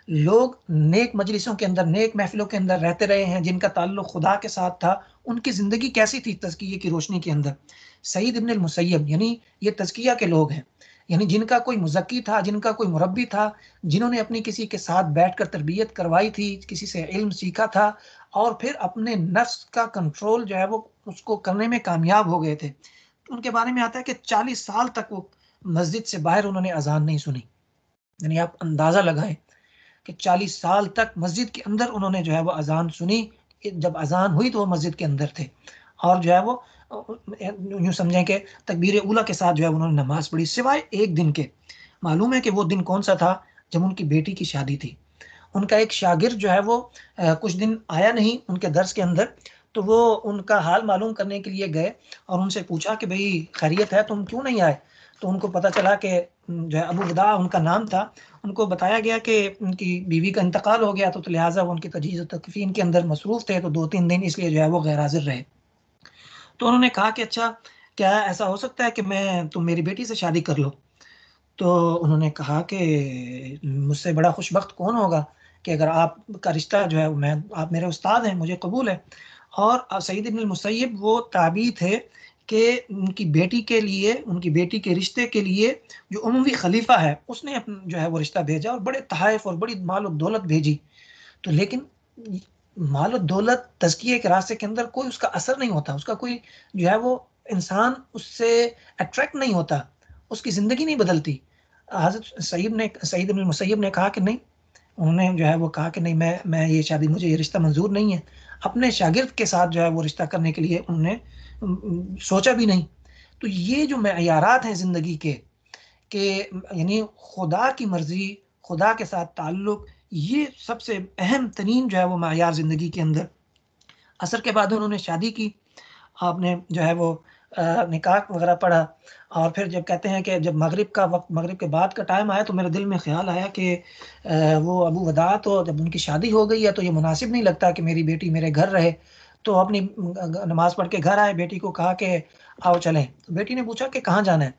लोग नेक मजलिसों के अंदर नेक महफिलों के अंदर रहते रहे हैं जिनका ताल्लुक खुदा के साथ था उनकी ज़िंदगी कैसी थी तस्किए की रोशनी के अंदर सईद इबन मुसैब यानी ये तजकिया के लोग हैं यानी जिनका कोई मुजक्की था जिनका कोई मुरबी था जिन्होंने अपनी किसी के साथ बैठ कर तरबियत करवाई थी किसी से इल्म सीखा था और फिर अपने नफ्स का कंट्रोल जो है वो उसको करने में कामयाब हो गए थे उनके बारे में आता है कि चालीस साल तक वो मस्जिद से बाहर उन्होंने अजान नहीं सुनी यानी आप अंदाज़ा लगाएं कि चालीस साल तक मस्जिद के अंदर उन्होंने जो है वो अजान सुनी जब अजान हुई तो वो मस्जिद के अंदर थे और जो है वो यूँ समझें कि तकबीर उला के साथ जो है उन्होंने नमाज़ पढ़ी सिवाय एक दिन के मालूम है कि वो दिन कौन सा था जब उनकी बेटी की शादी थी उनका एक शागिर्द जो है वो आ, कुछ दिन आया नहीं उनके दर्स के अंदर तो वो उनका हाल मालूम करने के लिए गए और उनसे पूछा कि भाई खैरियत है तुम क्यों नहीं आए तो उनको पता चला कि जो है अबू वदा उनका नाम था उनको बताया गया कि उनकी बीवी का इंतकाल हो गया तो, तो लिहाजा वो उनकी तजीज़ तकफीन के अंदर मसरूफ़ थे तो दो तीन दिन इसलिए जो है वो गैर हाजिर रहे तो उन्होंने कहा कि अच्छा क्या ऐसा हो सकता है कि मैं तुम मेरी बेटी से शादी कर लो तो उन्होंने कहा कि मुझसे बड़ा खुशबक कौन होगा कि अगर आपका रिश्ता जो है मैं आप मेरे उस्ताद हैं मुझे कबूल है और सईद इबन मुसैब वो ताबी थे कि उनकी बेटी के लिए उनकी बेटी के रिश्ते के लिए जो उमवी खलीफा है उसने जो है वो रिश्ता भेजा और बड़े तहफ़ और बड़ी मालूम दौलत भेजी तो लेकिन माल दौलत तजकिए के रास्ते के अंदर कोई उसका असर नहीं होता उसका कोई जो है वो इंसान उससे अट्रैक्ट नहीं होता उसकी ज़िंदगी नहीं बदलती हजरत सईब ने सईद मुसैब ने कहा कि नहीं उन्होंने जो है वो कहा कि नहीं मैं मैं ये शादी मुझे ये रिश्ता मंजूर नहीं है अपने शागिर्द के साथ जो है वो रिश्ता करने के लिए उन्होंने सोचा भी नहीं तो ये जो मैारात हैं ज़िंदगी के यानी खुदा की मर्ज़ी खुदा के साथ ताल्लुक़ ये सबसे अहम तरीन जो है वो मैार ज़िंदगी के अंदर असर के बाद उन्होंने शादी की आपने जो है वो निकाह वगैरह पढ़ा और फिर जब कहते हैं कि जब मगरब का वक्त मगरब के बाद का टाइम आया तो मेरे दिल में ख्याल आया कि वो अबू वदा तो जब उनकी शादी हो गई है तो ये मुनासिब नहीं लगता कि मेरी बेटी मेरे घर रहे तो अपनी नमाज़ पढ़ के घर आए बेटी को कहा कि आओ चलें तो बेटी ने पूछा कि कहाँ जाना है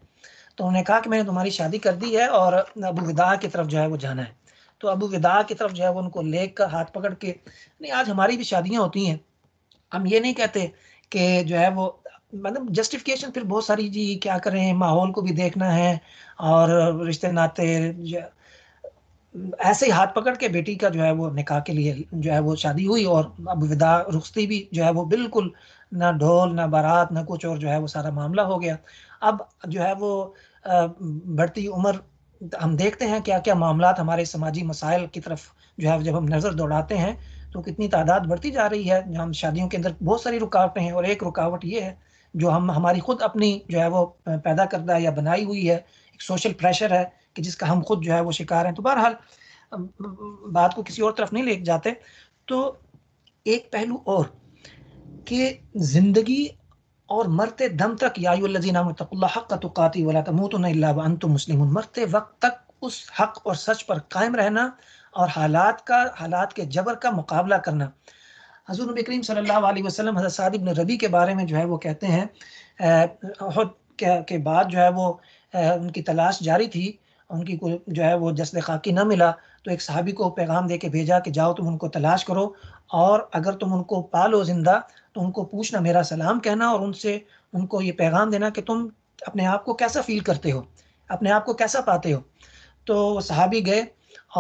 तो उन्होंने कहा कि मैंने तुम्हारी शादी कर दी है और अबू वदा की तरफ जो है वो जाना है तो अब विदा की तरफ जो है वो उनको लेकर हाथ पकड़ के नहीं आज हमारी भी शादियाँ होती हैं हम ये नहीं कहते कि जो है वो मतलब जस्टिफिकेशन फिर बहुत सारी जी क्या करें माहौल को भी देखना है और रिश्ते नाते ऐसे ही हाथ पकड़ के बेटी का जो है वो निकाह के लिए जो है वो शादी हुई और अब विदा रुखती भी जो है वो बिल्कुल ना ढोल ना बारात ना कुछ और जो है वो सारा मामला हो गया अब जो है वो बढ़ती उम्र हम देखते हैं क्या क्या मामला हमारे समाजी मसाइल की तरफ जो है जब हम नज़र दौड़ाते हैं तो कितनी तादाद बढ़ती जा रही है हम शादियों के अंदर बहुत सारी रुकावटें हैं और एक रुकावट ये है जो हम हमारी खुद अपनी जो है वो पैदा करता है या बनाई हुई है एक सोशल प्रेशर है कि जिसका हम खुद जो है वो शिकार हैं तो बहरहाल बात को किसी और तरफ नहीं ले जाते तो एक पहलू और कि ज़िंदगी और मरते दम तक याकाती मुस्लिम मरते वक्त तक उस हक और सच पर कायम रहना और हालात का हालात के जबर का मुकाबला करना हजूर नबी करीम सल्लल्लाहु अलैहि रबी के बारे में जो है वो कहते हैं के, बाद जो है वो उनकी तलाश जारी थी उनकी को जो है वो जस्ल खाकी ना मिला तो एक सहाबी को पैगाम दे के भेजा कि जाओ तुम उनको तलाश करो और अगर तुम उनको पालो ज़िंदा तो उनको पूछना मेरा सलाम कहना और उनसे उनको ये पैगाम देना कि तुम अपने आप को कैसा फील करते हो अपने आप को कैसा पाते हो तो वो सहाबी गए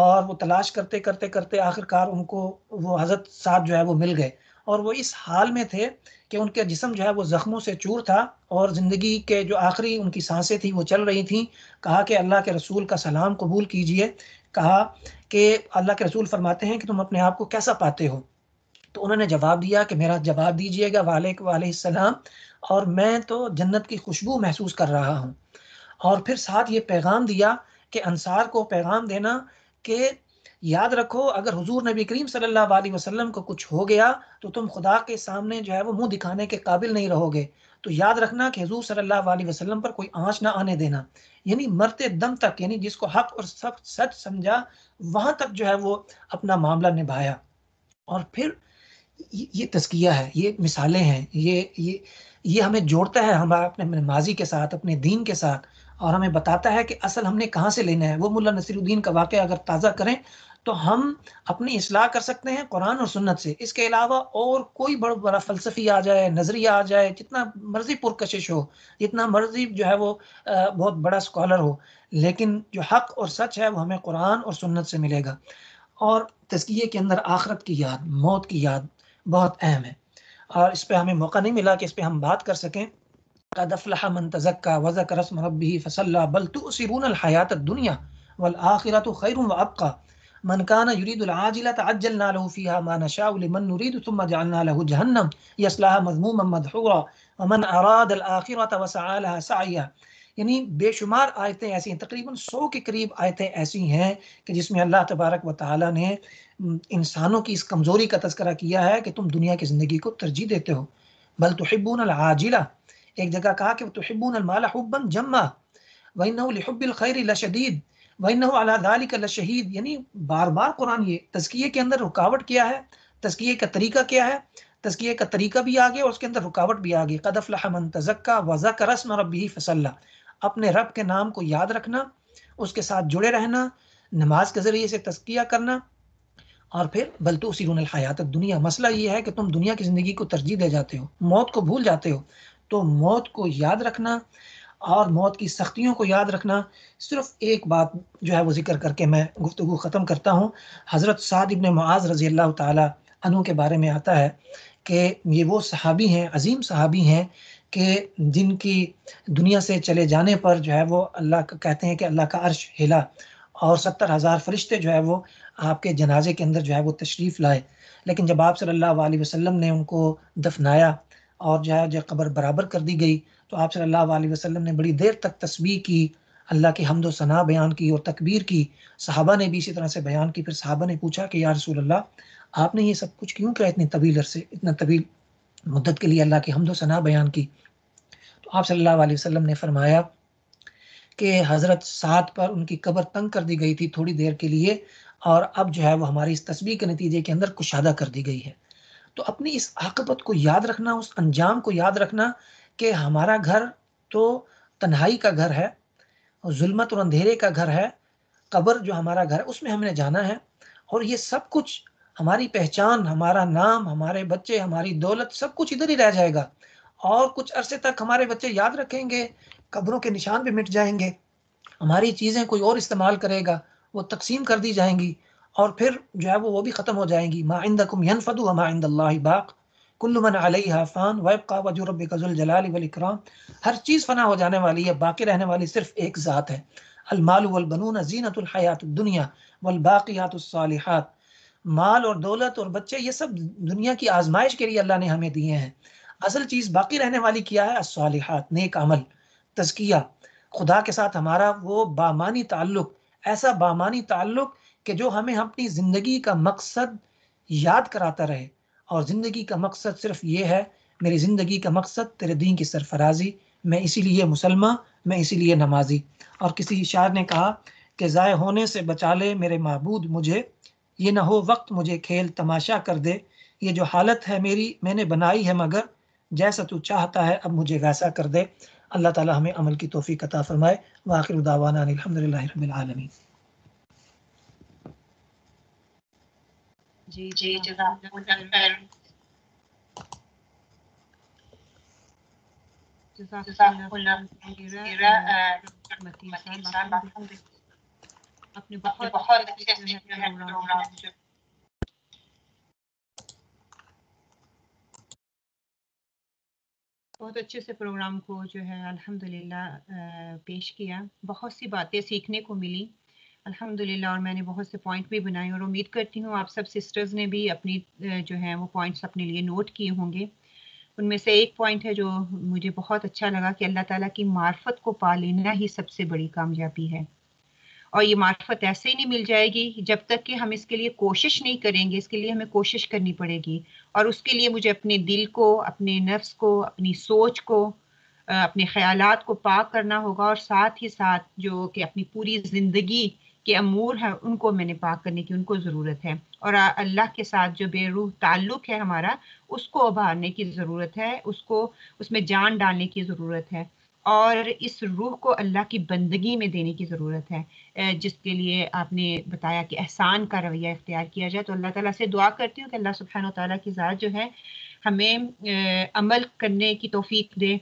और वो तलाश करते करते करते आखिरकार उनको वो हज़रत साहब जो है वो मिल गए और वो इस हाल में थे कि उनके जिसम जो है वो ज़ख्मों से चूर था और ज़िंदगी के जो आखिरी उनकी सांसें थी वो चल रही थी कहा कि अल्लाह के रसूल का सलाम कबूल कीजिए कहा कि अल्लाह के रसूल फरमाते हैं कि तुम अपने आप को कैसा पाते हो तो उन्होंने जवाब दिया कि मेरा जवाब दीजिएगा वालेक सलाम और मैं तो जन्नत की खुशबू महसूस कर रहा हूँ और फिर साथ ये पैगाम दिया कि अनसार को पैगाम देना कि याद रखो अगर हुजूर नबी करीम सल्लल्लाहु अलैहि वसल्लम को कुछ हो गया तो तुम खुदा के सामने जो है वो मुंह दिखाने के काबिल नहीं रहोगे तो याद रखना कि हजूर सल्लल्लाहु अलैहि वसल्लम पर कोई आंच ना आने देना यानी मरते दम तक यानी जिसको हक और सब सच समझा वहाँ तक जो है वो अपना मामला निभाया और फिर ये तस्किया है ये मिसालें हैं ये ये ये हमें जोड़ता है हमारा अपने माजी के साथ अपने दीन के साथ और हमें बताता है कि असल हमने कहाँ से लेना है वो मुल्ला नसरुद्दीन का वाक़ अगर ताज़ा करें तो हम अपनी असलाह कर सकते हैं कुरान और सुन्नत से इसके अलावा और कोई बड़ा बड़ा फ़लसफ़ी आ जाए नज़रिया आ जाए जितना मर्ज़ी पुरकशिश हो जितना मर्ज़ी जो है वो बहुत बड़ा स्कॉलर हो लेकिन जो हक और सच है वो हमें कुरान और सुन्नत से मिलेगा और तस्किए के अंदर आखरत की याद मौत की याद बहुत अहम है और इस पर हमें मौका नहीं मिला कि इस पर हम बात कर सकें कदफ़ला मन तजक्का वज़क रस्म रबी फ़सल बल तो सिरून हयात दुनिया वल आखिर तो खैर व अबका मनकाना युरीदुलआजिला तअज्जलना लहू फ़ीहा मा नशाउ लिमन नुरीद थुम्मा जअलना लहू जहन्नम यसलाहा मज़मूमन मदहूरा व मन अराद अल आखिरत व यानी बेशुमार आयतें ऐसी हैं तकरीबन सौ के करीब आयतें ऐसी हैं कि जिसमें अल्लाह तबारक व ताली ने इंसानों की इस कमज़ोरी का तस्करा किया है कि तुम दुनिया की ज़िंदगी को तरजीह देते हो बल तहिबून आजिला एक जगह कहा कि तहिबून मालाबन जम्मा वनबिल खैर लशदीद वनदालिकल शहीद यानी बार बार कुरान ये तस्किए के अंदर रुकावट क्या है तस्किए का तरीका क्या है तस्किए का तरीका भी आ गया और उसके अंदर रुकावट भी आ गई कदफ़लामन तजक्का वज़ा का रस्म रबी फसल्ला अपने रब के नाम को याद रखना उसके साथ जुड़े रहना नमाज के ज़रिए से तस्किया करना और फिर बलतू सिरून हयात दुनिया मसला ये है कि तुम दुनिया की ज़िंदगी को तरजीह दे जाते हो मौत को भूल जाते हो तो मौत को याद रखना और मौत की सख्तियों को याद रखना सिर्फ एक बात जो है वो जिक्र करके मैं गुफ्तु ख़त्म करता हूँ हज़रत साद इबन मज़ रज़ी अल्लाह तु के बारे में आता है कि ये वो सहाबी हैं अजीम सहाबी हैं कि जिनकी दुनिया से चले जाने पर जो है वो अल्लाह कहते हैं कि अल्लाह का अर्श हिला और सत्तर हज़ार फरिश्ते जो है वो आपके जनाजे के अंदर जो है वो तशरीफ़ लाए लेकिन जब आप सल्ला वसम ने उनको दफनाया और जो है जब कब्र बराबर कर दी गई तो आप सल्ला वसम ने बड़ी देर तक तस्वीर की अल्लाह के हमदो सना बयान की और तकबीर की सहाबा ने भी इसी तरह से बयान की फिर सहाबा ने पूछा कि या रसूल अल्लाह आपने ये सब कुछ क्यों किया इतनी तवील अरसे इतना तवील मुद्दत के लिए अल्लाह की हमदो सना बयान की तो आप सल्ला वसम ने फरमाया कि हज़रत सात पर उनकी कब्र तंग कर दी गई थी थोड़ी देर के लिए और अब जो है वो हमारी इस तस्वीर के नतीजे के अंदर कुशादा कर दी गई है तो अपनी इस आकबत को याद रखना उस अंजाम को याद रखना कि हमारा घर तो तन्हाई का घर है जुल्मत और अंधेरे का घर है कब्र जो हमारा घर है उसमें हमने जाना है और ये सब कुछ हमारी पहचान हमारा नाम हमारे बच्चे हमारी दौलत सब कुछ इधर ही रह जाएगा और कुछ अरसे तक हमारे बच्चे याद रखेंगे कब्रों के निशान भी मिट जाएंगे हमारी चीज़ें कोई और इस्तेमाल करेगा वो तकसीम कर दी जाएंगी और फिर जो है वो वो भी ख़त्म हो जाएंगी माइंदकुम यनफद बाक़ कुल्लमन अलैहा फ़ान वबका वजुरबिकल जलाल वलकराम हर चीज़ फ़ना हो जाने वाली है बाकी रहने वाली सिर्फ एक ज़ात है अलमाल जीनतलहयात दुनिया माल और दौलत और बच्चे ये सब दुनिया की आजमाइश के लिए अल्लाह ने हमें दिए हैं असल चीज़ बाकी रहने वाली क्या है असलहत नेक अमल तजकिया खुदा के साथ हमारा वो बामानी ताल्लुक़ ऐसा बामानी ताल्लुक कि जो हमें अपनी ज़िंदगी का मकसद याद कराता रहे और ज़िंदगी का मकसद सिर्फ ये है मेरी ज़िंदगी का मकसद तेरे दीन की सरफराजी मैं इसीलिए मुसलमान मैं इसीलिए नमाजी और किसी शायर ने कहा कि ज़ाय होने से बचा ले मेरे महबूद मुझे ये ना हो वक्त मुझे खेल तमाशा कर दे ये जो हालत है मेरी मैंने बनाई है मगर जैसा तू चाहता है अब मुझे वैसा कर दे اللہ تعالی ہمیں عمل کی توفیق عطا فرمائے واخر دعوانا ان الحمدللہ رب العالمین جی جی جزاك الله خيرا جزاك الله خيرا اپنے بہت بہت اچھے سے बहुत अच्छे से प्रोग्राम को जो है अल्हम्दुलिल्लाह पेश किया बहुत सी बातें सीखने को मिली अल्हम्दुलिल्लाह और मैंने बहुत से पॉइंट भी बनाए और उम्मीद करती हूँ आप सब सिस्टर्स ने भी अपनी जो है वो पॉइंट्स अपने लिए नोट किए होंगे उनमें से एक पॉइंट है जो मुझे बहुत अच्छा लगा कि अल्लाह ताला की मार्फत को पा लेना ही सबसे बड़ी कामयाबी है और ये मार्फत ऐसे ही नहीं मिल जाएगी जब तक कि हम इसके लिए कोशिश नहीं करेंगे इसके लिए हमें कोशिश करनी पड़ेगी और उसके लिए मुझे अपने दिल को अपने नफ्स को अपनी सोच को अपने ख्याल को पाक करना होगा और साथ ही साथ जो कि अपनी पूरी ज़िंदगी के अमूर हैं उनको मैंने पाक करने की उनको ज़रूरत है और अल्लाह के साथ जो बेरूह ताल्लुक़ है हमारा उसको उभारने की ज़रूरत है उसको उसमें जान डालने की ज़रूरत है और इस रूह को अल्लाह की बंदगी में देने की ज़रूरत है जिसके लिए आपने बताया कि एहसान का रवैया इख्तियार किया जाए तो अल्लाह ताला से दुआ करती हूँ कि अल्लाह सुबहान तला की ज़ात जो है हमें अमल करने की तोफ़ी दे